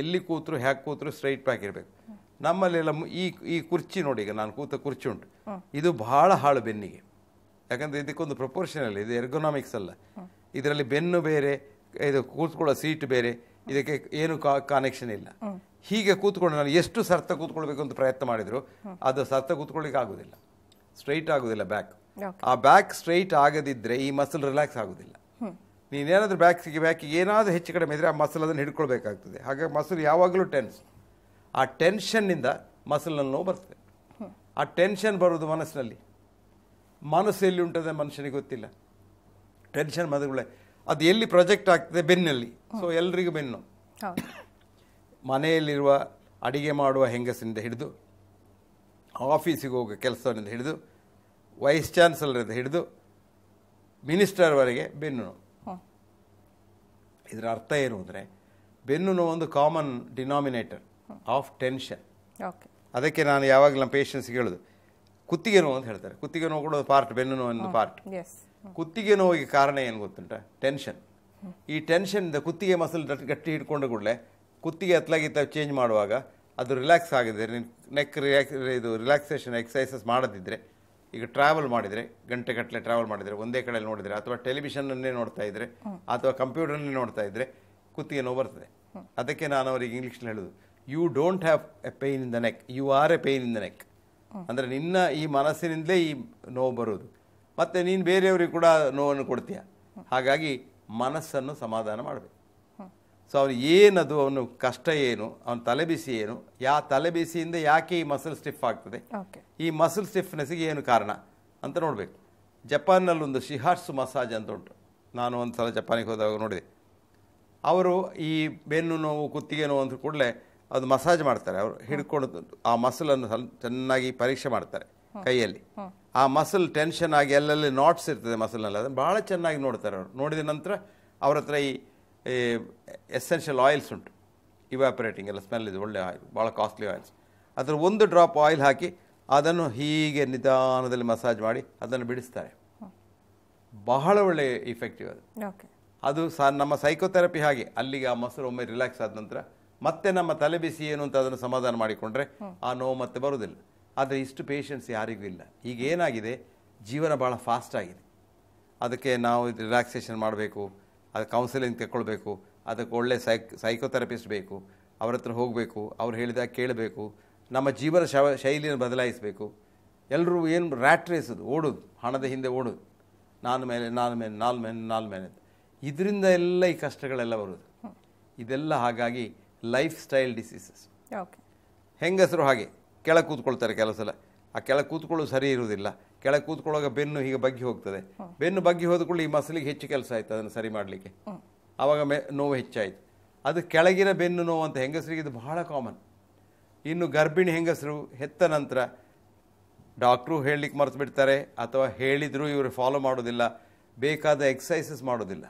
ಎಲ್ಲಿ ಕೂತರು ಹ್ಯಾಕ್ ಕೂತರು ಸ್ಟ್ರೈಟ್ ಬ್ಯಾಕ್ ಇರಬೇಕು ನಮ್ಮಲ್ಲೆಲ್ಲ ಈ ಈ ಕುರ್ಚಿ ನೋಡಿ ಈಗ ನಾನು ಕೂತ ಕುರ್ಚಿ ಉಂಟು ಇದು ಬಹಳ ಹಾಳು ಬೆನ್ನಿಗೆ ಯಾಕಂದರೆ ಇದಕ್ಕೊಂದು ಅಲ್ಲ ಇದು ಎರ್ಗೊನಾಮಿಕ್ಸ್ ಅಲ್ಲ ಇದರಲ್ಲಿ ಬೆನ್ನು ಬೇರೆ ಇದು ಕೂತ್ಕೊಳ್ಳೋ ಸೀಟ್ ಬೇರೆ ಇದಕ್ಕೆ ಏನು ಕನೆಕ್ಷನ್ ಇಲ್ಲ ಹೀಗೆ ಕೂತ್ಕೊಂಡು ನಾನು ಎಷ್ಟು ಸರ್ತ ಕೂತ್ಕೊಳ್ಬೇಕು ಅಂತ ಪ್ರಯತ್ನ ಮಾಡಿದ್ರು ಅದು ಸರ್ತ ಕೂತ್ಕೊಳ್ಳಿಕ್ಕೆ ಆಗೋದಿಲ್ಲ ಸ್ಟ್ರೈಟ್ ಆಗೋದಿಲ್ಲ ಬ್ಯಾಕ್ ಆ ಬ್ಯಾಕ್ ಸ್ಟ್ರೈಟ್ ಆಗದಿದ್ದರೆ ಈ ಮಸಲ್ ರಿಲ್ಯಾಕ್ಸ್ ಆಗೋದಿಲ್ಲ ನೀನೇನಾದರೂ ಬ್ಯಾಕ್ಸಿಗೆ ಬ್ಯಾಕಿಗೆ ಏನಾದರೂ ಹೆಚ್ಚು ಕಡಿಮೆ ಇದ್ರೆ ಆ ಮಸಲ್ ಅದನ್ನು ಹಿಡ್ಕೊಳ್ಬೇಕಾಗ್ತದೆ ಹಾಗಾಗಿ ಮಸಲ್ ಯಾವಾಗಲೂ ಟೆನ್ಸ್ ಆ ಟೆನ್ಷನ್ನಿಂದ ಮಸಲ್ನಲ್ಲಿ ನೋವು ಬರ್ತದೆ ಆ ಟೆನ್ಷನ್ ಬರೋದು ಮನಸ್ಸಿನಲ್ಲಿ ಮನಸ್ಸು ಎಲ್ಲಿ ಉಂಟದೆ ಮನುಷ್ಯನಿಗೆ ಗೊತ್ತಿಲ್ಲ ಟೆನ್ಷನ್ ಮದುವೆ ಅದು ಎಲ್ಲಿ ಪ್ರೊಜೆಕ್ಟ್ ಆಗ್ತದೆ ಬೆನ್ನಲ್ಲಿ ಸೊ ಎಲ್ರಿಗೂ ಬೆನ್ನು ಮನೆಯಲ್ಲಿರುವ ಅಡಿಗೆ ಮಾಡುವ ಹೆಂಗಸಿನಿಂದ ಹಿಡಿದು ಆಫೀಸಿಗೆ ಹೋಗೋ ಕೆಲಸದಿಂದ ಹಿಡಿದು ವೈಸ್ ಚಾನ್ಸಲರಿಂದ ಹಿಡಿದು ಮಿನಿಸ್ಟರ್ವರೆಗೆ ಬೆನ್ನು ನೋವು ಇದರ ಅರ್ಥ ಏನು ಅಂದರೆ ಬೆನ್ನು ನೋವು ಒಂದು ಕಾಮನ್ ಡಿನಾಮಿನೇಟರ್ ಆಫ್ ಟೆನ್ಷನ್ ಅದಕ್ಕೆ ನಾನು ಯಾವಾಗಲೂ ನಮ್ಮ ಪೇಷನ್ಸ್ಗೆ ಹೇಳೋದು ಕುತ್ತಿಗೆ ನೋವು ಅಂತ ಹೇಳ್ತಾರೆ ಕುತ್ತಿಗೆ ನೋವು ಕೂಡ ಪಾರ್ಟ್ ಬೆನ್ನು ಅನ್ನೋದು ಪಾರ್ಟ್ ಕುತ್ತಿಗೆ ನೋವಿಗೆ ಕಾರಣ ಏನು ಗೊತ್ತುಂಟ ಟೆನ್ಷನ್ ಈ ಇಂದ ಕುತ್ತಿಗೆ ಮಸಲ್ ಗಟ್ಟಿ ಹಿಡ್ಕೊಂಡು ಕೂಡಲೇ ಕುತ್ತಿಗೆ ಅತ್ಲಾಗಿತ್ತ ಚೇಂಜ್ ಮಾಡುವಾಗ ಅದು ರಿಲ್ಯಾಕ್ಸ್ ಆಗಿದೆ ನೆಕ್ ರಿಯಾಕ್ಸ್ ಇದು ರಿಲ್ಯಾಕ್ಸೇಷನ್ ಎಕ್ಸಸೈಸಸ್ ಮಾಡದಿದ್ದರೆ ಈಗ ಟ್ರಾವೆಲ್ ಮಾಡಿದರೆ ಗಂಟೆಗಟ್ಟಲೆ ಟ್ರಾವೆಲ್ ಮಾಡಿದರೆ ಒಂದೇ ಕಡೆಯಲ್ಲಿ ನೋಡಿದರೆ ಅಥವಾ ಟೆಲಿವಿಷನ್ನನ್ನೇ ನೋಡ್ತಾ ಇದ್ದರೆ ಅಥವಾ ಕಂಪ್ಯೂಟರ್ನೇ ನೋಡ್ತಾ ಇದ್ದರೆ ಕುತ್ತಿಗೆ ನೋವು ಬರ್ತದೆ ಅದಕ್ಕೆ ನಾನು ಅವರಿಗೆ ಇಂಗ್ಲೀಷ್ನಲ್ಲಿ ಹೇಳೋದು you don't have a pain in the neck you are a pain in the neck ಅಂದರೆ ನಿನ್ನ ಈ ಮನಸ್ಸಿನಿಂದಲೇ ಈ ನೋವು ಬರೋದು ಮತ್ತು ನೀನು ಬೇರೆಯವ್ರಿಗೆ ಕೂಡ ನೋವನ್ನು ಕೊಡ್ತೀಯ ಹಾಗಾಗಿ ಮನಸ್ಸನ್ನು ಸಮಾಧಾನ ಮಾಡಬೇಕು ಸೊ ಅವನು ಏನದು ಅವನು ಕಷ್ಟ ಏನು ಅವನ ತಲೆಬಿಸಿ ಏನು ಯಾ ಬಿಸಿಯಿಂದ ಯಾಕೆ ಈ ಮಸಲ್ ಸ್ಟಿಫ್ ಆಗ್ತದೆ ಈ ಮಸಲ್ ಸ್ಟಿಫ್ನೆಸ್ಗೆ ಏನು ಕಾರಣ ಅಂತ ನೋಡಬೇಕು ಒಂದು ಶಿಹಾಟ್ಸು ಮಸಾಜ್ ಅಂತ ಉಂಟು ನಾನು ಒಂದು ಸಲ ಜಪಾನಿಗೆ ಹೋದಾಗ ನೋಡಿದೆ ಅವರು ಈ ಬೆನ್ನು ನೋವು ಕುತ್ತಿಗೆ ನೋವು ಅಂತ ಕೂಡಲೇ ಅದು ಮಸಾಜ್ ಮಾಡ್ತಾರೆ ಅವರು ಹಿಡ್ಕೊಂಡು ಆ ಮಸಲನ್ನು ಚೆನ್ನಾಗಿ ಪರೀಕ್ಷೆ ಮಾಡ್ತಾರೆ ಕೈಯಲ್ಲಿ ಆ ಮಸಲ್ ಟೆನ್ಷನ್ ಆಗಿ ಅಲ್ಲಲ್ಲಿ ನಾಟ್ಸ್ ಇರ್ತದೆ ಮಸಲ್ನಲ್ಲಿ ಅದನ್ನು ಭಾಳ ಚೆನ್ನಾಗಿ ನೋಡ್ತಾರೆ ಅವರು ನೋಡಿದ ನಂತರ ಅವ್ರ ಹತ್ರ ಈ ಎಸೆನ್ಷಿಯಲ್ ಆಯಿಲ್ಸ್ ಉಂಟು ಇವ್ಯಾಪರೇಟಿಂಗ್ ಎಲ್ಲ ಸ್ಮೆಲ್ ಇದು ಒಳ್ಳೆ ಆಯಿಲ್ ಭಾಳ ಕಾಸ್ಟ್ಲಿ ಆಯಿಲ್ಸ್ ಅದರ ಒಂದು ಡ್ರಾಪ್ ಆಯಿಲ್ ಹಾಕಿ ಅದನ್ನು ಹೀಗೆ ನಿಧಾನದಲ್ಲಿ ಮಸಾಜ್ ಮಾಡಿ ಅದನ್ನು ಬಿಡಿಸ್ತಾರೆ ಬಹಳ ಒಳ್ಳೆ ಇಫೆಕ್ಟಿವ್ ಅದು ಅದು ಸಹ ನಮ್ಮ ಸೈಕೋಥೆರಪಿ ಹಾಗೆ ಅಲ್ಲಿಗೆ ಆ ಮೊಸರು ಒಮ್ಮೆ ರಿಲ್ಯಾಕ್ಸ್ ಆದ ನಂತರ ಮತ್ತೆ ನಮ್ಮ ತಲೆ ಬಿಸಿ ಏನು ಅಂತ ಅದನ್ನು ಸಮಾಧಾನ ಮಾಡಿಕೊಂಡ್ರೆ ಆ ನೋವು ಮತ್ತೆ ಬರುವುದಿಲ್ಲ ಆದರೆ ಇಷ್ಟು ಪೇಷನ್ಸ್ ಯಾರಿಗೂ ಇಲ್ಲ ಈಗ ಏನಾಗಿದೆ ಜೀವನ ಭಾಳ ಫಾಸ್ಟ್ ಆಗಿದೆ ಅದಕ್ಕೆ ನಾವು ರಿಲ್ಯಾಕ್ಸೇಷನ್ ಮಾಡಬೇಕು ಅದು ಕೌನ್ಸಿಲಿಂಗ್ ತೆಕ್ಕೊಳ್ಬೇಕು ಅದಕ್ಕೆ ಒಳ್ಳೆ ಸೈಕ್ ಸೈಕೋಥೆರಪಿಸ್ಟ್ ಬೇಕು ಅವ್ರ ಹತ್ರ ಹೋಗಬೇಕು ಅವ್ರು ಹೇಳಿದಾಗ ಕೇಳಬೇಕು ನಮ್ಮ ಜೀವನ ಶವ ಶೈಲಿಯನ್ನು ಬದಲಾಯಿಸಬೇಕು ಎಲ್ಲರೂ ಏನು ರ್ಯಾಟ್ ರೇಸೋದು ಓಡೋದು ಹಣದ ಹಿಂದೆ ಓಡೋದು ನಾನು ಮೇಲೆ ನಾನು ಮೇಲೆ ನಾಲ್ ಮೇಲೆ ನಾಲ್ ಮೇಲೆ ಇದರಿಂದ ಎಲ್ಲ ಈ ಕಷ್ಟಗಳೆಲ್ಲ ಬರೋದು ಇದೆಲ್ಲ ಹಾಗಾಗಿ ಲೈಫ್ ಸ್ಟೈಲ್ ಡಿಸೀಸಸ್ ಹೆಂಗಸರು ಹಾಗೆ ಕೆಳಗೆ ಕೂತ್ಕೊಳ್ತಾರೆ ಕೆಲವು ಆ ಕೆಳಗೆ ಕೂತ್ಕೊಳ್ಳೋದು ಸರಿ ಇರುವುದಿಲ್ಲ ಕೆಳಗೆ ಕೂತ್ಕೊಳ್ಳುವಾಗ ಬೆನ್ನು ಹೀಗೆ ಬಗ್ಗಿ ಹೋಗ್ತದೆ ಬೆನ್ನು ಬಗ್ಗಿ ಕೂಡ ಈ ಮಸಲಿಗೆ ಹೆಚ್ಚು ಕೆಲಸ ಆಯ್ತು ಅದನ್ನು ಸರಿ ಮಾಡಲಿಕ್ಕೆ ಆವಾಗ ಮೆ ನೋವು ಹೆಚ್ಚಾಯಿತು ಅದು ಕೆಳಗಿನ ಬೆನ್ನು ನೋವು ಅಂತ ಹೆಂಗಸರಿಗೆ ಇದು ಬಹಳ ಕಾಮನ್ ಇನ್ನು ಗರ್ಭಿಣಿ ಹೆಂಗಸರು ಹೆತ್ತ ನಂತರ ಡಾಕ್ಟ್ರು ಹೇಳಲಿಕ್ಕೆ ಮರೆತು ಬಿಡ್ತಾರೆ ಅಥವಾ ಹೇಳಿದರೂ ಇವರು ಫಾಲೋ ಮಾಡೋದಿಲ್ಲ ಬೇಕಾದ ಎಕ್ಸಸೈಸಸ್ ಮಾಡೋದಿಲ್ಲ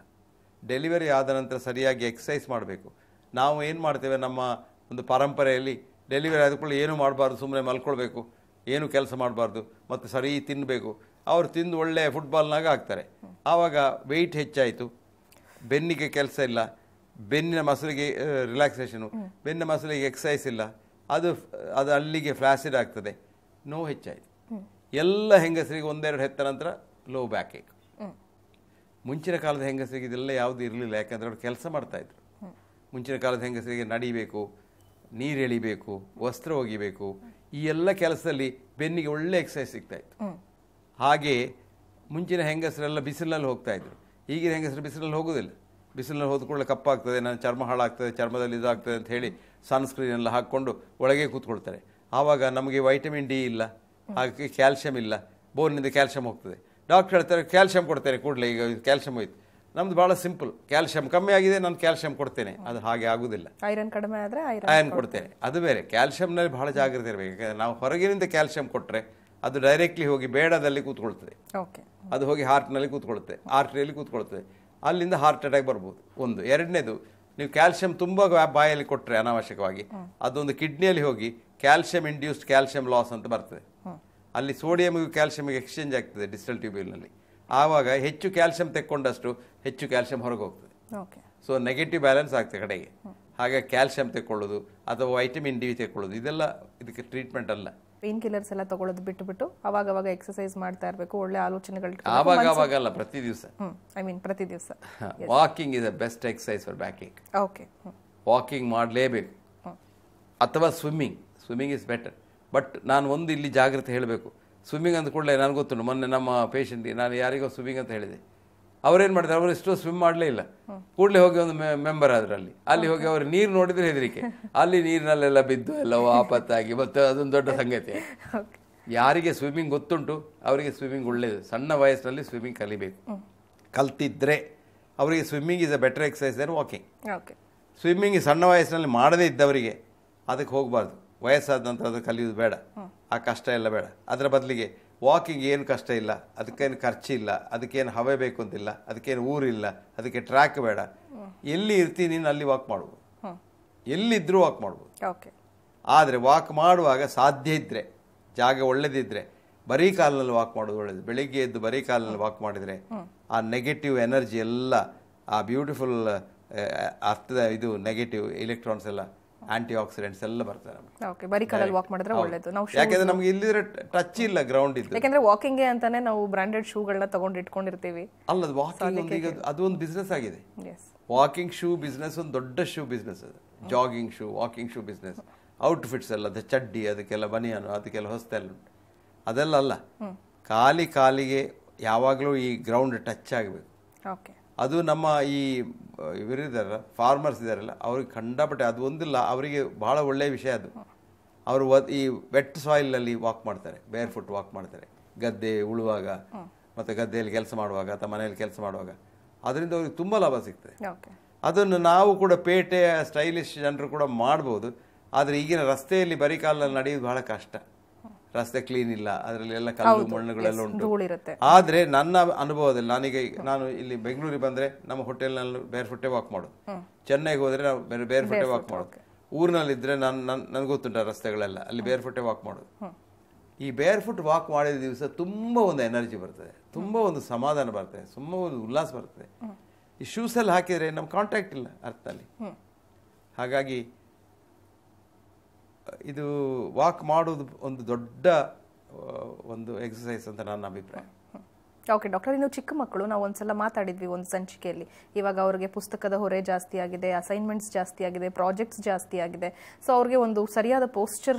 ಡೆಲಿವರಿ ಆದ ನಂತರ ಸರಿಯಾಗಿ ಎಕ್ಸಸೈಸ್ ಮಾಡಬೇಕು ನಾವು ಏನು ಮಾಡ್ತೇವೆ ನಮ್ಮ ಒಂದು ಪರಂಪರೆಯಲ್ಲಿ ಡೆಲಿವರಿ ಆದಕೊಳ್ಳಿ ಏನೂ ಮಾಡಬಾರ್ದು ಸುಮ್ಮನೆ ಮಲ್ಕೊಳ್ಬೇಕು ಏನು ಕೆಲಸ ಮಾಡಬಾರ್ದು ಮತ್ತು ಸರಿ ತಿನ್ನಬೇಕು ಅವರು ತಿಂದು ಒಳ್ಳೆಯ ಫುಟ್ಬಾಲ್ನಾಗ ಹಾಕ್ತಾರೆ ಆವಾಗ ವೆಯ್ಟ್ ಹೆಚ್ಚಾಯಿತು ಬೆನ್ನಿಗೆ ಕೆಲಸ ಇಲ್ಲ ಬೆನ್ನಿನ ಮಸಲಿಗೆ ರಿಲ್ಯಾಕ್ಸೇಷನು ಬೆನ್ನಿನ ಮಸಲಿಗೆ ಎಕ್ಸಸೈಸ್ ಇಲ್ಲ ಅದು ಅದು ಅಲ್ಲಿಗೆ ಫ್ಲಾಸಿಡ್ ಆಗ್ತದೆ ನೋವು ಹೆಚ್ಚಾಯಿತು ಎಲ್ಲ ಹೆಂಗಸರಿಗೆ ಒಂದೆರಡು ಹೆತ್ತ ನಂತರ ಲೋ ಬ್ಯಾಕ್ ಏಕ್ ಮುಂಚಿನ ಕಾಲದ ಹೆಂಗಸರಿಗೆ ಇದೆಲ್ಲ ಯಾವುದು ಇರಲಿಲ್ಲ ಯಾಕೆಂದರೆ ಅವರು ಕೆಲಸ ಮಾಡ್ತಾಯಿದ್ರು ಮುಂಚಿನ ಕಾಲದ ಹೆಂಗಸರಿಗೆ ನಡಿಬೇಕು ನೀರು ಎಳಿಬೇಕು ವಸ್ತ್ರ ಒಗಿಬೇಕು ಈ ಎಲ್ಲ ಕೆಲಸದಲ್ಲಿ ಬೆನ್ನಿಗೆ ಒಳ್ಳೆ ಎಕ್ಸಸೈಸ್ ಸಿಗ್ತಾಯಿತ್ತು ಹಾಗೆ ಮುಂಚಿನ ಹೆಂಗಸರೆಲ್ಲ ಬಿಸಿಲಿನಲ್ಲಿ ಹೋಗ್ತಾಯಿದ್ರು ಈಗಿನ ಹೆಂಗಸರು ಬಿಸಿಲಲ್ಲಿ ಹೋಗೋದಿಲ್ಲ ಬಿಸಿಲಿನಲ್ಲಿ ಹೋದ ಕೂಡಲೇ ಕಪ್ಪಾಗ್ತದೆ ನಾನು ಚರ್ಮ ಹಾಳಾಗ್ತದೆ ಚರ್ಮದಲ್ಲಿ ಇದಾಗ್ತದೆ ಅಂತ ಹೇಳಿ ಸನ್ಸ್ಕ್ರೀನ್ ಎಲ್ಲ ಹಾಕ್ಕೊಂಡು ಒಳಗೆ ಕೂತ್ಕೊಳ್ತಾರೆ ಆವಾಗ ನಮಗೆ ವೈಟಮಿನ್ ಡಿ ಇಲ್ಲ ಹಾಗೆ ಕ್ಯಾಲ್ಶಿಯಂ ಇಲ್ಲ ಬೋನಿಂದ ಕ್ಯಾಲ್ಶಿಯಂ ಹೋಗ್ತದೆ ಡಾಕ್ಟರ್ ಹೇಳ್ತಾರೆ ಕ್ಯಾಲ್ಶಿಯಂ ಕೊಡ್ತಾರೆ ಕೂಡಲೇ ಈಗ ಕ್ಯಾಲ್ಶಿಯಂ ಹೋಯ್ತು ನಮ್ದು ಬಹಳ ಸಿಂಪಲ್ ಕ್ಯಾಲ್ಸಿಯಂ ಕಮ್ಮಿ ಆಗಿದೆ ನಾನು ಕ್ಯಾಲ್ಸಿಯಂ ಕೊಡ್ತೇನೆ ಅದು ಹಾಗೆ ಆಗುದಿಲ್ಲ ಐರನ್ ಕಡಿಮೆ ಆದ್ರೆ ಐರನ್ ಕೊಡ್ತೇನೆ ಅದು ಬೇರೆ ನಲ್ಲಿ ಬಹಳ ಜಾಗ್ರತೆ ಇರಬೇಕು ನಾವು ಹೊರಗಿನಿಂದ ಕ್ಯಾಲ್ಸಿಯಂ ಕೊಟ್ಟರೆ ಅದು ಡೈರೆಕ್ಟ್ಲಿ ಹೋಗಿ ಬೇಡದಲ್ಲಿ ಕೂತ್ಕೊಳ್ತದೆ ಅದು ಹೋಗಿ ಹಾರ್ಟ್ನಲ್ಲಿ ಕೂತ್ಕೊಳ್ತದೆ ಆರ್ಟ್ರಿಯಲ್ಲಿ ಕೂತ್ಕೊಳ್ತದೆ ಅಲ್ಲಿಂದ ಹಾರ್ಟ್ ಅಟ್ಯಾಕ್ ಬರ್ಬೋದು ಒಂದು ಎರಡನೇದು ನೀವು ಕ್ಯಾಲ್ಸಿಯಂ ತುಂಬ ಬಾಯಲ್ಲಿ ಕೊಟ್ಟರೆ ಅನಾವಶ್ಯಕವಾಗಿ ಅದೊಂದು ಕಿಡ್ನಿಯಲ್ಲಿ ಹೋಗಿ ಕ್ಯಾಲ್ಶಿಯಂ ಇಂಡ್ಯೂಸ್ಡ್ ಕ್ಯಾಲ್ಸಿಯಂ ಲಾಸ್ ಅಂತ ಬರ್ತದೆ ಅಲ್ಲಿ ಸೋಡಿಯಂಗೂ ಕ್ಯಾಲ್ಸಿಯಂಗೆ ಎಕ್ಸ್ಚೇಂಜ್ ಆಗ್ತದೆ ಡಿಸ್ಟಲ್ ಟ್ಯೂಬ್ವೆಲ್ನಲ್ಲಿ ಆವಾಗ ಹೆಚ್ಚು ಕ್ಯಾಲ್ಸಿಯಂ ತೆಕ್ಕೊಂಡಷ್ಟು ಹೆಚ್ಚು ಕ್ಯಾಲ್ಸಿಯಂ ಹೊರಗೆ ಹೋಗ್ತದೆ ಸೊ ನೆಗೆಟಿವ್ ಬ್ಯಾಲೆನ್ಸ್ ಆಗ್ತದೆ ಕಡೆಗೆ ಹಾಗೆ ಕ್ಯಾಲ್ಸಿಯಂ ತೆಕ್ಕೊಳ್ಳೋದು ಅಥವಾ ವೈಟಮಿನ್ ಡಿ ತೆಕ್ಕೊಳ್ಳೋದು ಇದೆಲ್ಲ ಇದಕ್ಕೆ ಟ್ರೀಟ್ಮೆಂಟ್ ಅಲ್ಲ ಪೇನ್ ಕಿಲ್ಲರ್ಸ್ ಎಲ್ಲ ತಗೊಳ್ಳೋದು ಬಿಟ್ಟುಬಿಟ್ಟು ಅವಾಗ ಅವಾಗ ಎಕ್ಸಸೈಸ್ ಮಾಡ್ತಾ ಇರಬೇಕು ಒಳ್ಳೆ ಆಲೋಚನೆಗಳು ಆವಾಗ ಅವಾಗ ಅಲ್ಲ ಪ್ರತಿ ದಿವಸ ಐ ಮೀನ್ ಪ್ರತಿ ದಿವಸ walking is a best exercise for backache okay walking ಮಾಡಲೇಬೇಕು ಅಥವಾ swimming swimming is better but ನಾನು ಒಂದು ಇಲ್ಲಿ ಜಾಗ್ರತೆ ಹೇಳಬೇಕು ಸ್ವಿಮ್ಮಿಂಗ್ ಅಂತ ಕೂಡಲೇ ನನಗೆ ಗೊತ್ತು ಮೊನ್ನೆ ನಮ್ಮ ಪೇಷಂಟಿಗೆ ನಾನು ಯಾರಿಗೋ ಸ್ವಿಮ್ಮಿಂಗ್ ಅಂತ ಹೇಳಿದೆ ಅವ್ರೇನು ಮಾಡಿದ್ರು ಅವರು ಇಷ್ಟು ಸ್ವಿಮ್ ಮಾಡಲೇ ಇಲ್ಲ ಕೂಡಲೇ ಹೋಗಿ ಒಂದು ಮೆಂಬರ್ ಅದರಲ್ಲಿ ಅಲ್ಲಿ ಹೋಗಿ ಅವರು ನೀರು ನೋಡಿದ್ರೆ ಹೆದರಿಕೆ ಅಲ್ಲಿ ನೀರಿನಲ್ಲೆಲ್ಲ ಬಿದ್ದು ಎಲ್ಲ ಆಪತ್ತಾಗಿ ಮತ್ತು ಅದೊಂದು ದೊಡ್ಡ ಸಂಗತಿ ಯಾರಿಗೆ ಸ್ವಿಮ್ಮಿಂಗ್ ಗೊತ್ತುಂಟು ಅವರಿಗೆ ಸ್ವಿಮ್ಮಿಂಗ್ ಒಳ್ಳೆಯದು ಸಣ್ಣ ವಯಸ್ಸಿನಲ್ಲಿ ಸ್ವಿಮ್ಮಿಂಗ್ ಕಲಿಬೇಕು ಕಲ್ತಿದ್ರೆ ಅವರಿಗೆ swimming is a better exercise then walking swimming ಸಣ್ಣ ವಯಸ್ಸಿನಲ್ಲಿ ಮಾಡದೇ ಇದ್ದವರಿಗೆ ಅದಕ್ಕೆ ಹೋಗಬಾರ್ದು ವಯಸ್ಸಾದ ನಂತರ ಅದು ಕಲಿಯೋದು ಬೇಡ ಆ ಕಷ್ಟ ಎಲ್ಲ ಬೇಡ ಅದರ ಬದಲಿಗೆ ವಾಕಿಂಗ್ ಏನು ಕಷ್ಟ ಇಲ್ಲ ಅದಕ್ಕೇನು ಖರ್ಚಿಲ್ಲ ಅದಕ್ಕೇನು ಹವೆ ಬೇಕು ಅಂತಿಲ್ಲ ಅದಕ್ಕೇನು ಊರಿಲ್ಲ ಅದಕ್ಕೆ ಟ್ರ್ಯಾಕ್ ಬೇಡ ಎಲ್ಲಿ ಇರ್ತೀನಿ ನೀನು ಅಲ್ಲಿ ವಾಕ್ ಮಾಡ್ಬೋದು ಎಲ್ಲಿದ್ದರೂ ವಾಕ್ ಮಾಡ್ಬೋದು ಆದರೆ ವಾಕ್ ಮಾಡುವಾಗ ಸಾಧ್ಯ ಇದ್ದರೆ ಜಾಗ ಒಳ್ಳೆದಿದ್ದರೆ ಬರೀ ಕಾಲಿನಲ್ಲಿ ವಾಕ್ ಮಾಡೋದು ಒಳ್ಳೇದು ಬೆಳಿಗ್ಗೆ ಎದ್ದು ಬರೀ ಕಾಲಿನಲ್ಲಿ ವಾಕ್ ಮಾಡಿದರೆ ಆ ನೆಗೆಟಿವ್ ಎನರ್ಜಿ ಎಲ್ಲ ಆ ಬ್ಯೂಟಿಫುಲ್ ಅರ್ಥದ ಇದು ನೆಗೆಟಿವ್ ಎಲೆಕ್ಟ್ರಾನ್ಸ್ ಎಲ್ಲ ಆಂಟಿ ಆಕ್ಸಿಡೆಂಟ್ಸ್ ಎಲ್ಲ ಬರ್ತದೆ ನಮಗೆ ಓಕೆ ಬರೀ ಕಾಲಲ್ಲಿ ವಾಕ್ ಮಾಡಿದ್ರೆ ಒಳ್ಳೇದು ನಾವು ಯಾಕೆಂದ್ರೆ ನಮಗೆ ಇಲ್ಲಿದ್ರೆ ಟಚ್ ಇಲ್ಲ ಗ್ರೌಂಡ್ ಇದ್ದು ಯಾಕಂದ್ರೆ ವಾಕಿಂಗ್ ಅಂತಾನೆ ನಾವು ಬ್ರಾಂಡೆಡ್ ಶೂಗಳನ್ನ ತಗೊಂಡು ಇಟ್ಕೊಂಡಿರ್ತೀವಿ ಅಲ್ಲ ಅದು ವಾಕಿಂಗ್ ಈಗ ಅದು ಒಂದು ಬಿಸ್ನೆಸ್ ಆಗಿದೆ ವಾಕಿಂಗ್ ಶೂ ಬಿಸ್ನೆಸ್ ಒಂದು ದೊಡ್ಡ ಶೂ ಬಿಸ್ನೆಸ್ ಅದು jogging shoe walking shoe business fits ಎಲ್ಲ ಅದು ಚಡ್ಡಿ ಅದಕ್ಕೆಲ್ಲ ಬನಿಯನ್ ಅದಕ್ಕೆಲ್ಲ ಹೊಸ್ತೆಲ್ಲ ಅದೆಲ್ಲ ಅಲ್ಲ ಖಾಲಿ ಕಾಲಿಗೆ ಯಾವಾಗಲೂ ಈ ಗ್ರೌಂಡ್ ಟಚ್ ಆಗಬೇಕು ಓಕೆ ಅದು ನಮ್ಮ ಈ ಇವರಿದ್ದಾರಲ್ಲ ಫಾರ್ಮರ್ಸ್ ಇದ್ದಾರಲ್ಲ ಅವ್ರಿಗೆ ಖಂಡಪಟ್ಟೆ ಅದು ಒಂದಿಲ್ಲ ಅವರಿಗೆ ಭಾಳ ಒಳ್ಳೆಯ ವಿಷಯ ಅದು ಅವರು ಈ ವೆಟ್ ಸಾಯಿಲಲ್ಲಿ ವಾಕ್ ಮಾಡ್ತಾರೆ ಬೇರ್ ಫುಟ್ ವಾಕ್ ಮಾಡ್ತಾರೆ ಗದ್ದೆ ಉಳುವಾಗ ಮತ್ತು ಗದ್ದೆಯಲ್ಲಿ ಕೆಲಸ ಮಾಡುವಾಗ ಅಥವಾ ಮನೆಯಲ್ಲಿ ಕೆಲಸ ಮಾಡುವಾಗ ಅದರಿಂದ ಅವ್ರಿಗೆ ತುಂಬ ಲಾಭ ಸಿಗ್ತದೆ ಅದನ್ನು ನಾವು ಕೂಡ ಪೇಟೆಯ ಸ್ಟೈಲಿಶ್ ಜನರು ಕೂಡ ಮಾಡ್ಬೋದು ಆದರೆ ಈಗಿನ ರಸ್ತೆಯಲ್ಲಿ ಬರಿಕಾಲಲ್ಲಿ ನಡೆಯೋದು ಬಹಳ ಕಷ್ಟ ರಸ್ತೆ ಕ್ಲೀನ್ ಇಲ್ಲ ಅದರಲ್ಲಿ ಎಲ್ಲ ಕಲ್ಲು ಮಣ್ಣುಗಳೆಲ್ಲ ಉಂಟು ಆದ್ರೆ ನನ್ನ ಅನುಭವದಲ್ಲಿ ನನಗೆ ನಾನು ಇಲ್ಲಿ ಬೆಂಗಳೂರಿಗೆ ಬಂದ್ರೆ ನಮ್ಮ ಹೋಟೆಲ್ನಲ್ಲಿ ಬೇರೆ ಫುಟ್ಟೆ ವಾಕ್ ಮಾಡೋದು ಚೆನ್ನೈಗೆ ಹೋದ್ರೆ ನಾವು ಬೇರೆ ಬೇರೆ ಫುಟ್ಟೆ ವಾಕ್ ಮಾಡೋದು ಊರಿನಲ್ಲಿದ್ರೆ ನಾನು ನನ್ನ ನನಗೆ ಗೊತ್ತುಂಟ ರಸ್ತೆಗಳೆಲ್ಲ ಅಲ್ಲಿ ಬೇರೆ ಫುಟ್ಟೆ ವಾಕ್ ಮಾಡೋದು ಈ ಬೇರ್ ಫುಟ್ ವಾಕ್ ಮಾಡಿದ ದಿವಸ ತುಂಬ ಒಂದು ಎನರ್ಜಿ ಬರ್ತದೆ ತುಂಬ ಒಂದು ಸಮಾಧಾನ ಬರ್ತದೆ ತುಂಬ ಒಂದು ಉಲ್ಲಾಸ ಬರ್ತದೆ ಈ ಶೂಸಲ್ಲಿ ಹಾಕಿದರೆ ನಮ್ಮ ಕಾಂಟ್ಯಾಕ್ಟ್ ಇಲ್ಲ ಅಲ್ಲಿ ಹಾಗಾಗಿ ಇದು ವಾಕ್ ಮಾಡೋದು ಒಂದು ದೊಡ್ಡ ಒಂದು ಎಕ್ಸಸೈಸ್ ಅಂತ ನನ್ನ ಅಭಿಪ್ರಾಯ ಓಕೆ ಡಾಕ್ಟರ್ ಇನ್ನು ಚಿಕ್ಕ ಮಕ್ಕಳು ನಾವು ಒಂದ್ಸಲ ಮಾತಾಡಿದ್ವಿ ಒಂದು ಸಂಚಿಕೆಯಲ್ಲಿ ಇವಾಗ ಅವ್ರಿಗೆ ಪುಸ್ತಕದ ಹೊರೆ ಜಾಸ್ತಿ ಆಗಿದೆ ಅಸೈನ್ಮೆಂಟ್ಸ್ ಜಾಸ್ತಿ ಆಗಿದೆ ಪ್ರಾಜೆಕ್ಟ್ಸ್ ಜಾಸ್ತಿ ಆಗಿದೆ ಸೊ ಅವ್ರಿಗೆ ಒಂದು ಸರಿಯಾದ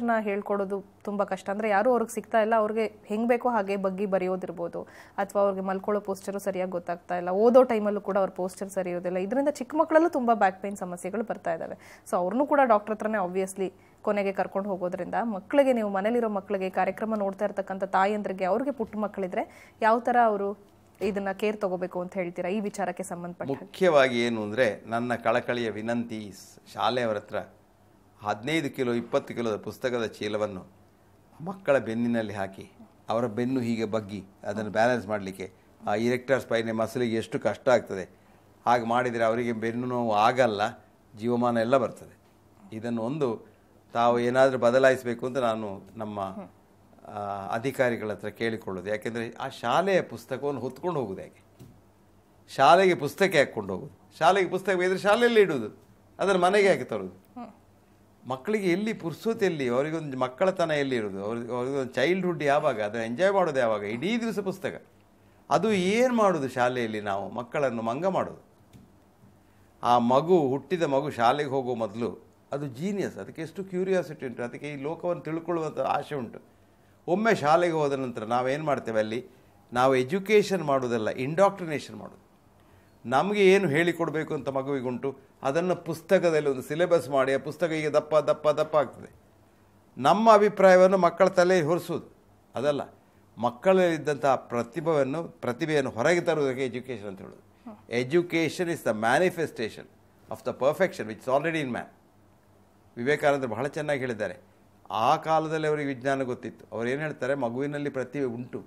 ನ ಹೇಳ್ಕೊಡೋದು ತುಂಬ ಕಷ್ಟ ಅಂದ್ರೆ ಯಾರು ಅವ್ರಿಗೆ ಸಿಗ್ತಾ ಇಲ್ಲ ಅವ್ರಿಗೆ ಹೆಂಗ್ ಬೇಕೋ ಹಾಗೆ ಬಗ್ಗಿ ಬರೆಯೋದಿರ್ಬೋದು ಅಥವಾ ಅವ್ರಿಗೆ ಮಲ್ಕೊಳ್ಳೋ ಪೋಸ್ಚರು ಸರಿಯಾಗಿ ಗೊತ್ತಾಗ್ತಾ ಇಲ್ಲ ಓದೋ ಟೈಮಲ್ಲೂ ಕೂಡ ಅವ್ರ ಪೋಸ್ಚರ್ ಸರಿಯೋದಿಲ್ಲ ಇದರಿಂದ ಚಿಕ್ಕ ಮಕ್ಕಳಲ್ಲೂ ತುಂಬ ಬ್ಯಾಕ್ ಪೇನ್ ಸಮಸ್ಯೆಗಳು ಬರ್ತಾ ಇದಾವೆ ಸೊ ಅವ್ರನ್ನೂ ಕೂಡ ಡಾಕ್ಟರ್ ಹತ್ರನೇ ಆಬ್ವಿಯಸ್ಲಿ ಕೊನೆಗೆ ಕರ್ಕೊಂಡು ಹೋಗೋದ್ರಿಂದ ಮಕ್ಕಳಿಗೆ ನೀವು ಮನೇಲಿರೋ ಮಕ್ಕಳಿಗೆ ಕಾರ್ಯಕ್ರಮ ನೋಡ್ತಾ ಇರ್ತಕ್ಕಂಥ ತಾಯಂದ್ರಿಗೆ ಅವ್ರಿಗೆ ಪುಟ್ಟ ಮಕ್ಕಳಿದ್ರೆ ಯಾವ ಥರ ಅವರು ಇದನ್ನ ಕೇರ್ ತಗೋಬೇಕು ಅಂತ ಹೇಳ್ತೀರಾ ಈ ವಿಚಾರಕ್ಕೆ ಸಂಬಂಧಪಟ್ಟ ಮುಖ್ಯವಾಗಿ ಏನು ಅಂದರೆ ನನ್ನ ಕಳಕಳಿಯ ವಿನಂತಿ ಶಾಲೆಯವರ ಹತ್ರ ಹದಿನೈದು ಕಿಲೋ ಇಪ್ಪತ್ತು ಕಿಲೋದ ಪುಸ್ತಕದ ಚೀಲವನ್ನು ಮಕ್ಕಳ ಬೆನ್ನಿನಲ್ಲಿ ಹಾಕಿ ಅವರ ಬೆನ್ನು ಹೀಗೆ ಬಗ್ಗಿ ಅದನ್ನು ಬ್ಯಾಲೆನ್ಸ್ ಮಾಡಲಿಕ್ಕೆ ಆ ಇರೆಕ್ಟರ್ ಸ್ಪೈನೆ ಮಸಲಿಗೆ ಎಷ್ಟು ಕಷ್ಟ ಆಗ್ತದೆ ಹಾಗೆ ಮಾಡಿದರೆ ಅವರಿಗೆ ಬೆನ್ನು ನೋವು ಆಗಲ್ಲ ಜೀವಮಾನ ಎಲ್ಲ ಬರ್ತದೆ ಇದನ್ನು ಒಂದು ತಾವು ಏನಾದರೂ ಬದಲಾಯಿಸಬೇಕು ಅಂತ ನಾನು ನಮ್ಮ ಅಧಿಕಾರಿಗಳ ಹತ್ರ ಕೇಳಿಕೊಳ್ಳೋದು ಯಾಕೆಂದರೆ ಆ ಶಾಲೆಯ ಪುಸ್ತಕವನ್ನು ಹೊತ್ಕೊಂಡು ಹೋಗೋದು ಹೇಗೆ ಶಾಲೆಗೆ ಪುಸ್ತಕ ಹಾಕ್ಕೊಂಡು ಹೋಗೋದು ಶಾಲೆಗೆ ಪುಸ್ತಕ ಬೇರೆ ಶಾಲೆಯಲ್ಲಿ ಇಡೋದು ಅದನ್ನು ಮನೆಗೆ ಹಾಕಿ ತರೋದು ಮಕ್ಕಳಿಗೆ ಎಲ್ಲಿ ಪುರ್ಸೋತಿ ಎಲ್ಲಿ ಅವರಿಗೊಂದು ಮಕ್ಕಳತನ ಎಲ್ಲಿ ಇರೋದು ಅವ್ರಿಗೆ ಅವ್ರಿಗೊಂದು ಚೈಲ್ಡ್ಹುಡ್ ಯಾವಾಗ ಅದನ್ನು ಎಂಜಾಯ್ ಮಾಡೋದು ಯಾವಾಗ ಇಡೀ ದಿವಸ ಪುಸ್ತಕ ಅದು ಏನು ಮಾಡೋದು ಶಾಲೆಯಲ್ಲಿ ನಾವು ಮಕ್ಕಳನ್ನು ಮಂಗ ಮಾಡೋದು ಆ ಮಗು ಹುಟ್ಟಿದ ಮಗು ಶಾಲೆಗೆ ಹೋಗೋ ಮೊದಲು ಅದು ಜೀನಿಯಸ್ ಅದಕ್ಕೆ ಎಷ್ಟು ಕ್ಯೂರಿಯಾಸಿಟಿ ಉಂಟು ಅದಕ್ಕೆ ಈ ಲೋಕವನ್ನು ತಿಳ್ಕೊಳ್ಳುವಂಥ ಆಸೆ ಉಂಟು ಒಮ್ಮೆ ಶಾಲೆಗೆ ಹೋದ ನಂತರ ನಾವೇನು ಮಾಡ್ತೇವೆ ಅಲ್ಲಿ ನಾವು ಎಜುಕೇಷನ್ ಮಾಡೋದಲ್ಲ ಇಂಡಾಕ್ಟ್ರಿನೇಷನ್ ಮಾಡೋದು ನಮಗೆ ಏನು ಹೇಳಿಕೊಡಬೇಕು ಅಂತ ಮಗುವಿಗುಂಟು ಅದನ್ನು ಪುಸ್ತಕದಲ್ಲಿ ಒಂದು ಸಿಲೆಬಸ್ ಮಾಡಿ ಆ ಪುಸ್ತಕ ಈಗ ದಪ್ಪ ದಪ್ಪ ದಪ್ಪ ಆಗ್ತದೆ ನಮ್ಮ ಅಭಿಪ್ರಾಯವನ್ನು ಮಕ್ಕಳ ತಲೆ ಹೊರಿಸೋದು ಅದಲ್ಲ ಮಕ್ಕಳಲ್ಲಿದ್ದಂಥ ಪ್ರತಿಭೆಯನ್ನು ಪ್ರತಿಭೆಯನ್ನು ಹೊರಗೆ ತರುವುದಕ್ಕೆ ಎಜುಕೇಷನ್ ಅಂತ ಹೇಳೋದು education is the manifestation of the perfection which is already in man ವಿವೇಕಾನಂದರು ಬಹಳ ಚೆನ್ನಾಗಿ ಹೇಳಿದ್ದಾರೆ ಆ ಕಾಲದಲ್ಲಿ ಅವರಿಗೆ ವಿಜ್ಞಾನ ಗೊತ್ತಿತ್ತು ಅವ್ರು ಏನು ಹೇಳ್ತಾರೆ ಮಗುವಿನಲ್ಲಿ ಪ್ರತಿಭೆ ಉಂಟು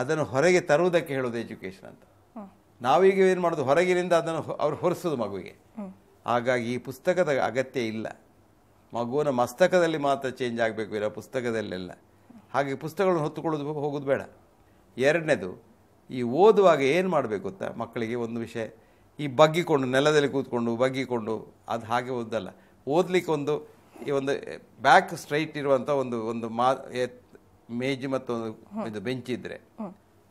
ಅದನ್ನು ಹೊರಗೆ ತರುವುದಕ್ಕೆ ಹೇಳೋದು ಎಜುಕೇಷನ್ ಅಂತ ನಾವೀಗ ಏನು ಮಾಡೋದು ಹೊರಗಿನಿಂದ ಅದನ್ನು ಅವ್ರು ಹೊರಿಸೋದು ಮಗುವಿಗೆ ಹಾಗಾಗಿ ಈ ಪುಸ್ತಕದ ಅಗತ್ಯ ಇಲ್ಲ ಮಗುವಿನ ಮಸ್ತಕದಲ್ಲಿ ಮಾತ್ರ ಚೇಂಜ್ ಆಗಬೇಕು ಇರೋ ಪುಸ್ತಕದಲ್ಲೆಲ್ಲ ಹಾಗೆ ಪುಸ್ತಕಗಳನ್ನು ಹೊತ್ತುಕೊಳ್ಳೋದು ಹೋಗೋದು ಬೇಡ ಎರಡನೇದು ಈ ಓದುವಾಗ ಏನು ಮಾಡಬೇಕು ಗೊತ್ತಾ ಮಕ್ಕಳಿಗೆ ಒಂದು ವಿಷಯ ಈ ಬಗ್ಗಿಕೊಂಡು ನೆಲದಲ್ಲಿ ಕೂತ್ಕೊಂಡು ಬಗ್ಗಿಕೊಂಡು ಅದು ಹಾಗೆ ಓದಲ್ಲ ಓದಲಿಕ್ಕೆ ಒಂದು ಈ ಒಂದು ಬ್ಯಾಕ್ ಸ್ಟ್ರೈಟ್ ಇರುವಂಥ ಒಂದು ಒಂದು ಮಾ ಮೇಜ್ ಮತ್ತು ಇದು ಬೆಂಚ್ ಇದ್ದರೆ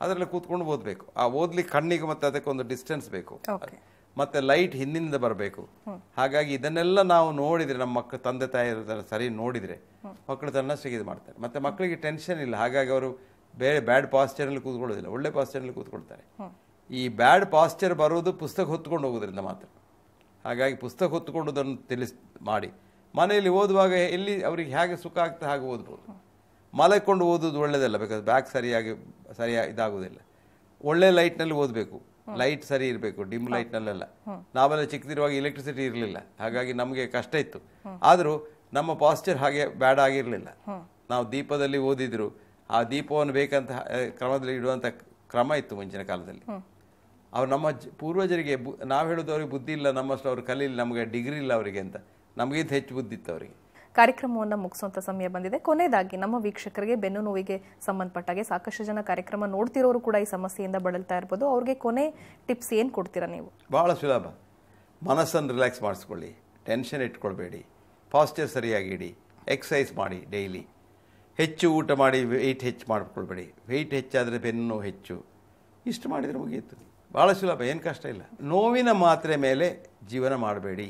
ಅದರಲ್ಲಿ ಕೂತ್ಕೊಂಡು ಓದಬೇಕು ಆ ಓದ್ಲಿಕ್ಕೆ ಕಣ್ಣಿಗೆ ಮತ್ತು ಒಂದು ಡಿಸ್ಟೆನ್ಸ್ ಬೇಕು ಮತ್ತು ಲೈಟ್ ಹಿಂದಿನಿಂದ ಬರಬೇಕು ಹಾಗಾಗಿ ಇದನ್ನೆಲ್ಲ ನಾವು ನೋಡಿದರೆ ನಮ್ಮ ಮಕ್ಕಳು ತಂದೆ ತಾಯಿಯರ ಸರಿ ನೋಡಿದರೆ ಮಕ್ಕಳು ತನ್ನಷ್ಟಕ್ಕೆ ಇದು ಮಾಡ್ತಾರೆ ಮತ್ತು ಮಕ್ಕಳಿಗೆ ಟೆನ್ಷನ್ ಇಲ್ಲ ಹಾಗಾಗಿ ಅವರು ಬೇರೆ ಬ್ಯಾಡ್ ಪಾಸ್ಚರಲ್ಲಿ ಕೂತ್ಕೊಳ್ಳೋದಿಲ್ಲ ಒಳ್ಳೆ ಪಾಸ್ಚರಲ್ಲಿ ಕೂತ್ಕೊಳ್ತಾರೆ ಈ ಬ್ಯಾಡ್ ಪಾಸ್ಚರ್ ಬರೋದು ಪುಸ್ತಕ ಹೊತ್ಕೊಂಡು ಹೋಗೋದ್ರಿಂದ ಮಾತ್ರ ಹಾಗಾಗಿ ಪುಸ್ತಕ ಹೊತ್ತುಕೊಂಡು ತಿಳಿಸ್ ಮಾಡಿ ಮನೆಯಲ್ಲಿ ಓದುವಾಗ ಎಲ್ಲಿ ಅವರಿಗೆ ಹೇಗೆ ಸುಖ ಆಗ್ತಾ ಹಾಗೆ ಓದ್ಬೋದು ಮಲಕೊಂಡು ಓದೋದು ಒಳ್ಳೆಯದಲ್ಲ ಬಿಕಾಸ್ ಬ್ಯಾಗ್ ಸರಿಯಾಗಿ ಸರಿಯಾಗಿ ಇದಾಗುವುದಿಲ್ಲ ಒಳ್ಳೆ ಲೈಟ್ನಲ್ಲಿ ಓದಬೇಕು ಲೈಟ್ ಸರಿ ಇರಬೇಕು ಡಿಮ್ ಲೈಟ್ನಲ್ಲೆಲ್ಲ ನಾವೆಲ್ಲ ಚಿಕ್ಕದಿರುವಾಗ ಎಲೆಕ್ಟ್ರಿಸಿಟಿ ಇರಲಿಲ್ಲ ಹಾಗಾಗಿ ನಮಗೆ ಕಷ್ಟ ಇತ್ತು ಆದರೂ ನಮ್ಮ ಪಾಸ್ಚರ್ ಹಾಗೆ ಬ್ಯಾಡ್ ಆಗಿರಲಿಲ್ಲ ನಾವು ದೀಪದಲ್ಲಿ ಓದಿದ್ರು ಆ ದೀಪವನ್ನು ಬೇಕಂತ ಕ್ರಮದಲ್ಲಿ ಇಡುವಂಥ ಕ್ರಮ ಇತ್ತು ಮುಂಚಿನ ಕಾಲದಲ್ಲಿ ಅವ್ರು ನಮ್ಮ ಪೂರ್ವಜರಿಗೆ ಬು ನಾವು ಹೇಳೋದು ಅವ್ರಿಗೆ ಬುದ್ಧಿ ಇಲ್ಲ ನಮ್ಮಷ್ಟು ಅವ್ರು ಕಲೀಲಿ ನಮಗೆ ಡಿಗ್ರಿ ಇಲ್ಲ ಅವರಿಗೆ ಅಂತ ನಮಗಿಂತ ಹೆಚ್ಚು ಬುದ್ಧಿ ಇತ್ತು ಅವರಿಗೆ ಕಾರ್ಯಕ್ರಮವನ್ನು ಮುಗಿಸುವಂಥ ಸಮಯ ಬಂದಿದೆ ಕೊನೆಯದಾಗಿ ನಮ್ಮ ವೀಕ್ಷಕರಿಗೆ ಬೆನ್ನು ನೋವಿಗೆ ಸಂಬಂಧಪಟ್ಟಾಗೆ ಸಾಕಷ್ಟು ಜನ ಕಾರ್ಯಕ್ರಮ ನೋಡ್ತಿರೋರು ಕೂಡ ಈ ಸಮಸ್ಯೆಯಿಂದ ಬಳಲ್ತಾ ಇರ್ಬೋದು ಅವ್ರಿಗೆ ಕೊನೆ ಟಿಪ್ಸ್ ಏನು ಕೊಡ್ತೀರಾ ನೀವು ಭಾಳ ಸುಲಭ ಮನಸ್ಸನ್ನು ರಿಲ್ಯಾಕ್ಸ್ ಮಾಡಿಸ್ಕೊಳ್ಳಿ ಟೆನ್ಷನ್ ಇಟ್ಕೊಳ್ಬೇಡಿ ಸರಿಯಾಗಿ ಇಡಿ ಎಕ್ಸಸೈಸ್ ಮಾಡಿ ಡೈಲಿ ಹೆಚ್ಚು ಊಟ ಮಾಡಿ ವೆಯ್ಟ್ ಹೆಚ್ಚು ಮಾಡಿಕೊಳ್ಬೇಡಿ ವೆಯ್ಟ್ ಹೆಚ್ಚಾದರೆ ಬೆನ್ನು ಹೆಚ್ಚು ಇಷ್ಟು ಮಾಡಿದರೆ ಮುಗಿಯುತ್ತದೆ ಬಹಳ ಸುಲಭ ಏನು ಕಷ್ಟ ಇಲ್ಲ ನೋವಿನ ಮಾತ್ರೆ ಮೇಲೆ ಜೀವನ ಮಾಡಬೇಡಿ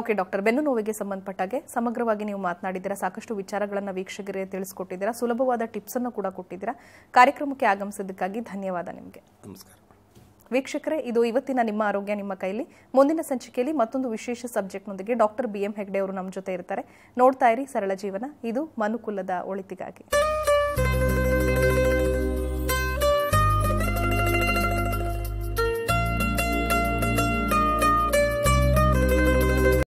ಓಕೆ ಡಾಕ್ಟರ್ ಬೆನ್ನು ನೋವಿಗೆ ಸಂಬಂಧಪಟ್ಟಾಗೆ ಸಮಗ್ರವಾಗಿ ನೀವು ಮಾತನಾಡಿದ್ದೀರಾ ಸಾಕಷ್ಟು ವಿಚಾರಗಳನ್ನು ವೀಕ್ಷಕರಿಗೆ ತಿಳಿಸ್ಕೊಟ್ಟಿದ್ದೀರಾ ಸುಲಭವಾದ ಅನ್ನು ಕೂಡ ಕೊಟ್ಟಿದ್ದೀರಾ ಕಾರ್ಯಕ್ರಮಕ್ಕೆ ಆಗಮಿಸಿದ್ದಕ್ಕಾಗಿ ಧನ್ಯವಾದ ನಿಮಗೆ ನಮಸ್ಕಾರ ವೀಕ್ಷಕರೇ ಇದು ಇವತ್ತಿನ ನಿಮ್ಮ ಆರೋಗ್ಯ ನಿಮ್ಮ ಕೈಲಿ ಮುಂದಿನ ಸಂಚಿಕೆಯಲ್ಲಿ ಮತ್ತೊಂದು ವಿಶೇಷ ಸಬ್ಜೆಕ್ಟ್ನೊಂದಿಗೆ ಡಾಕ್ಟರ್ ಬಿ ಎಂ ಹೆಗ್ಡೆ ಅವರು ನಮ್ಮ ಜೊತೆ ಇರ್ತಾರೆ ನೋಡ್ತಾ ಇರಿ ಸರಳ ಜೀವನ ಇದು ಮನುಕುಲದ ಒಳಿತಿಗಾಗಿ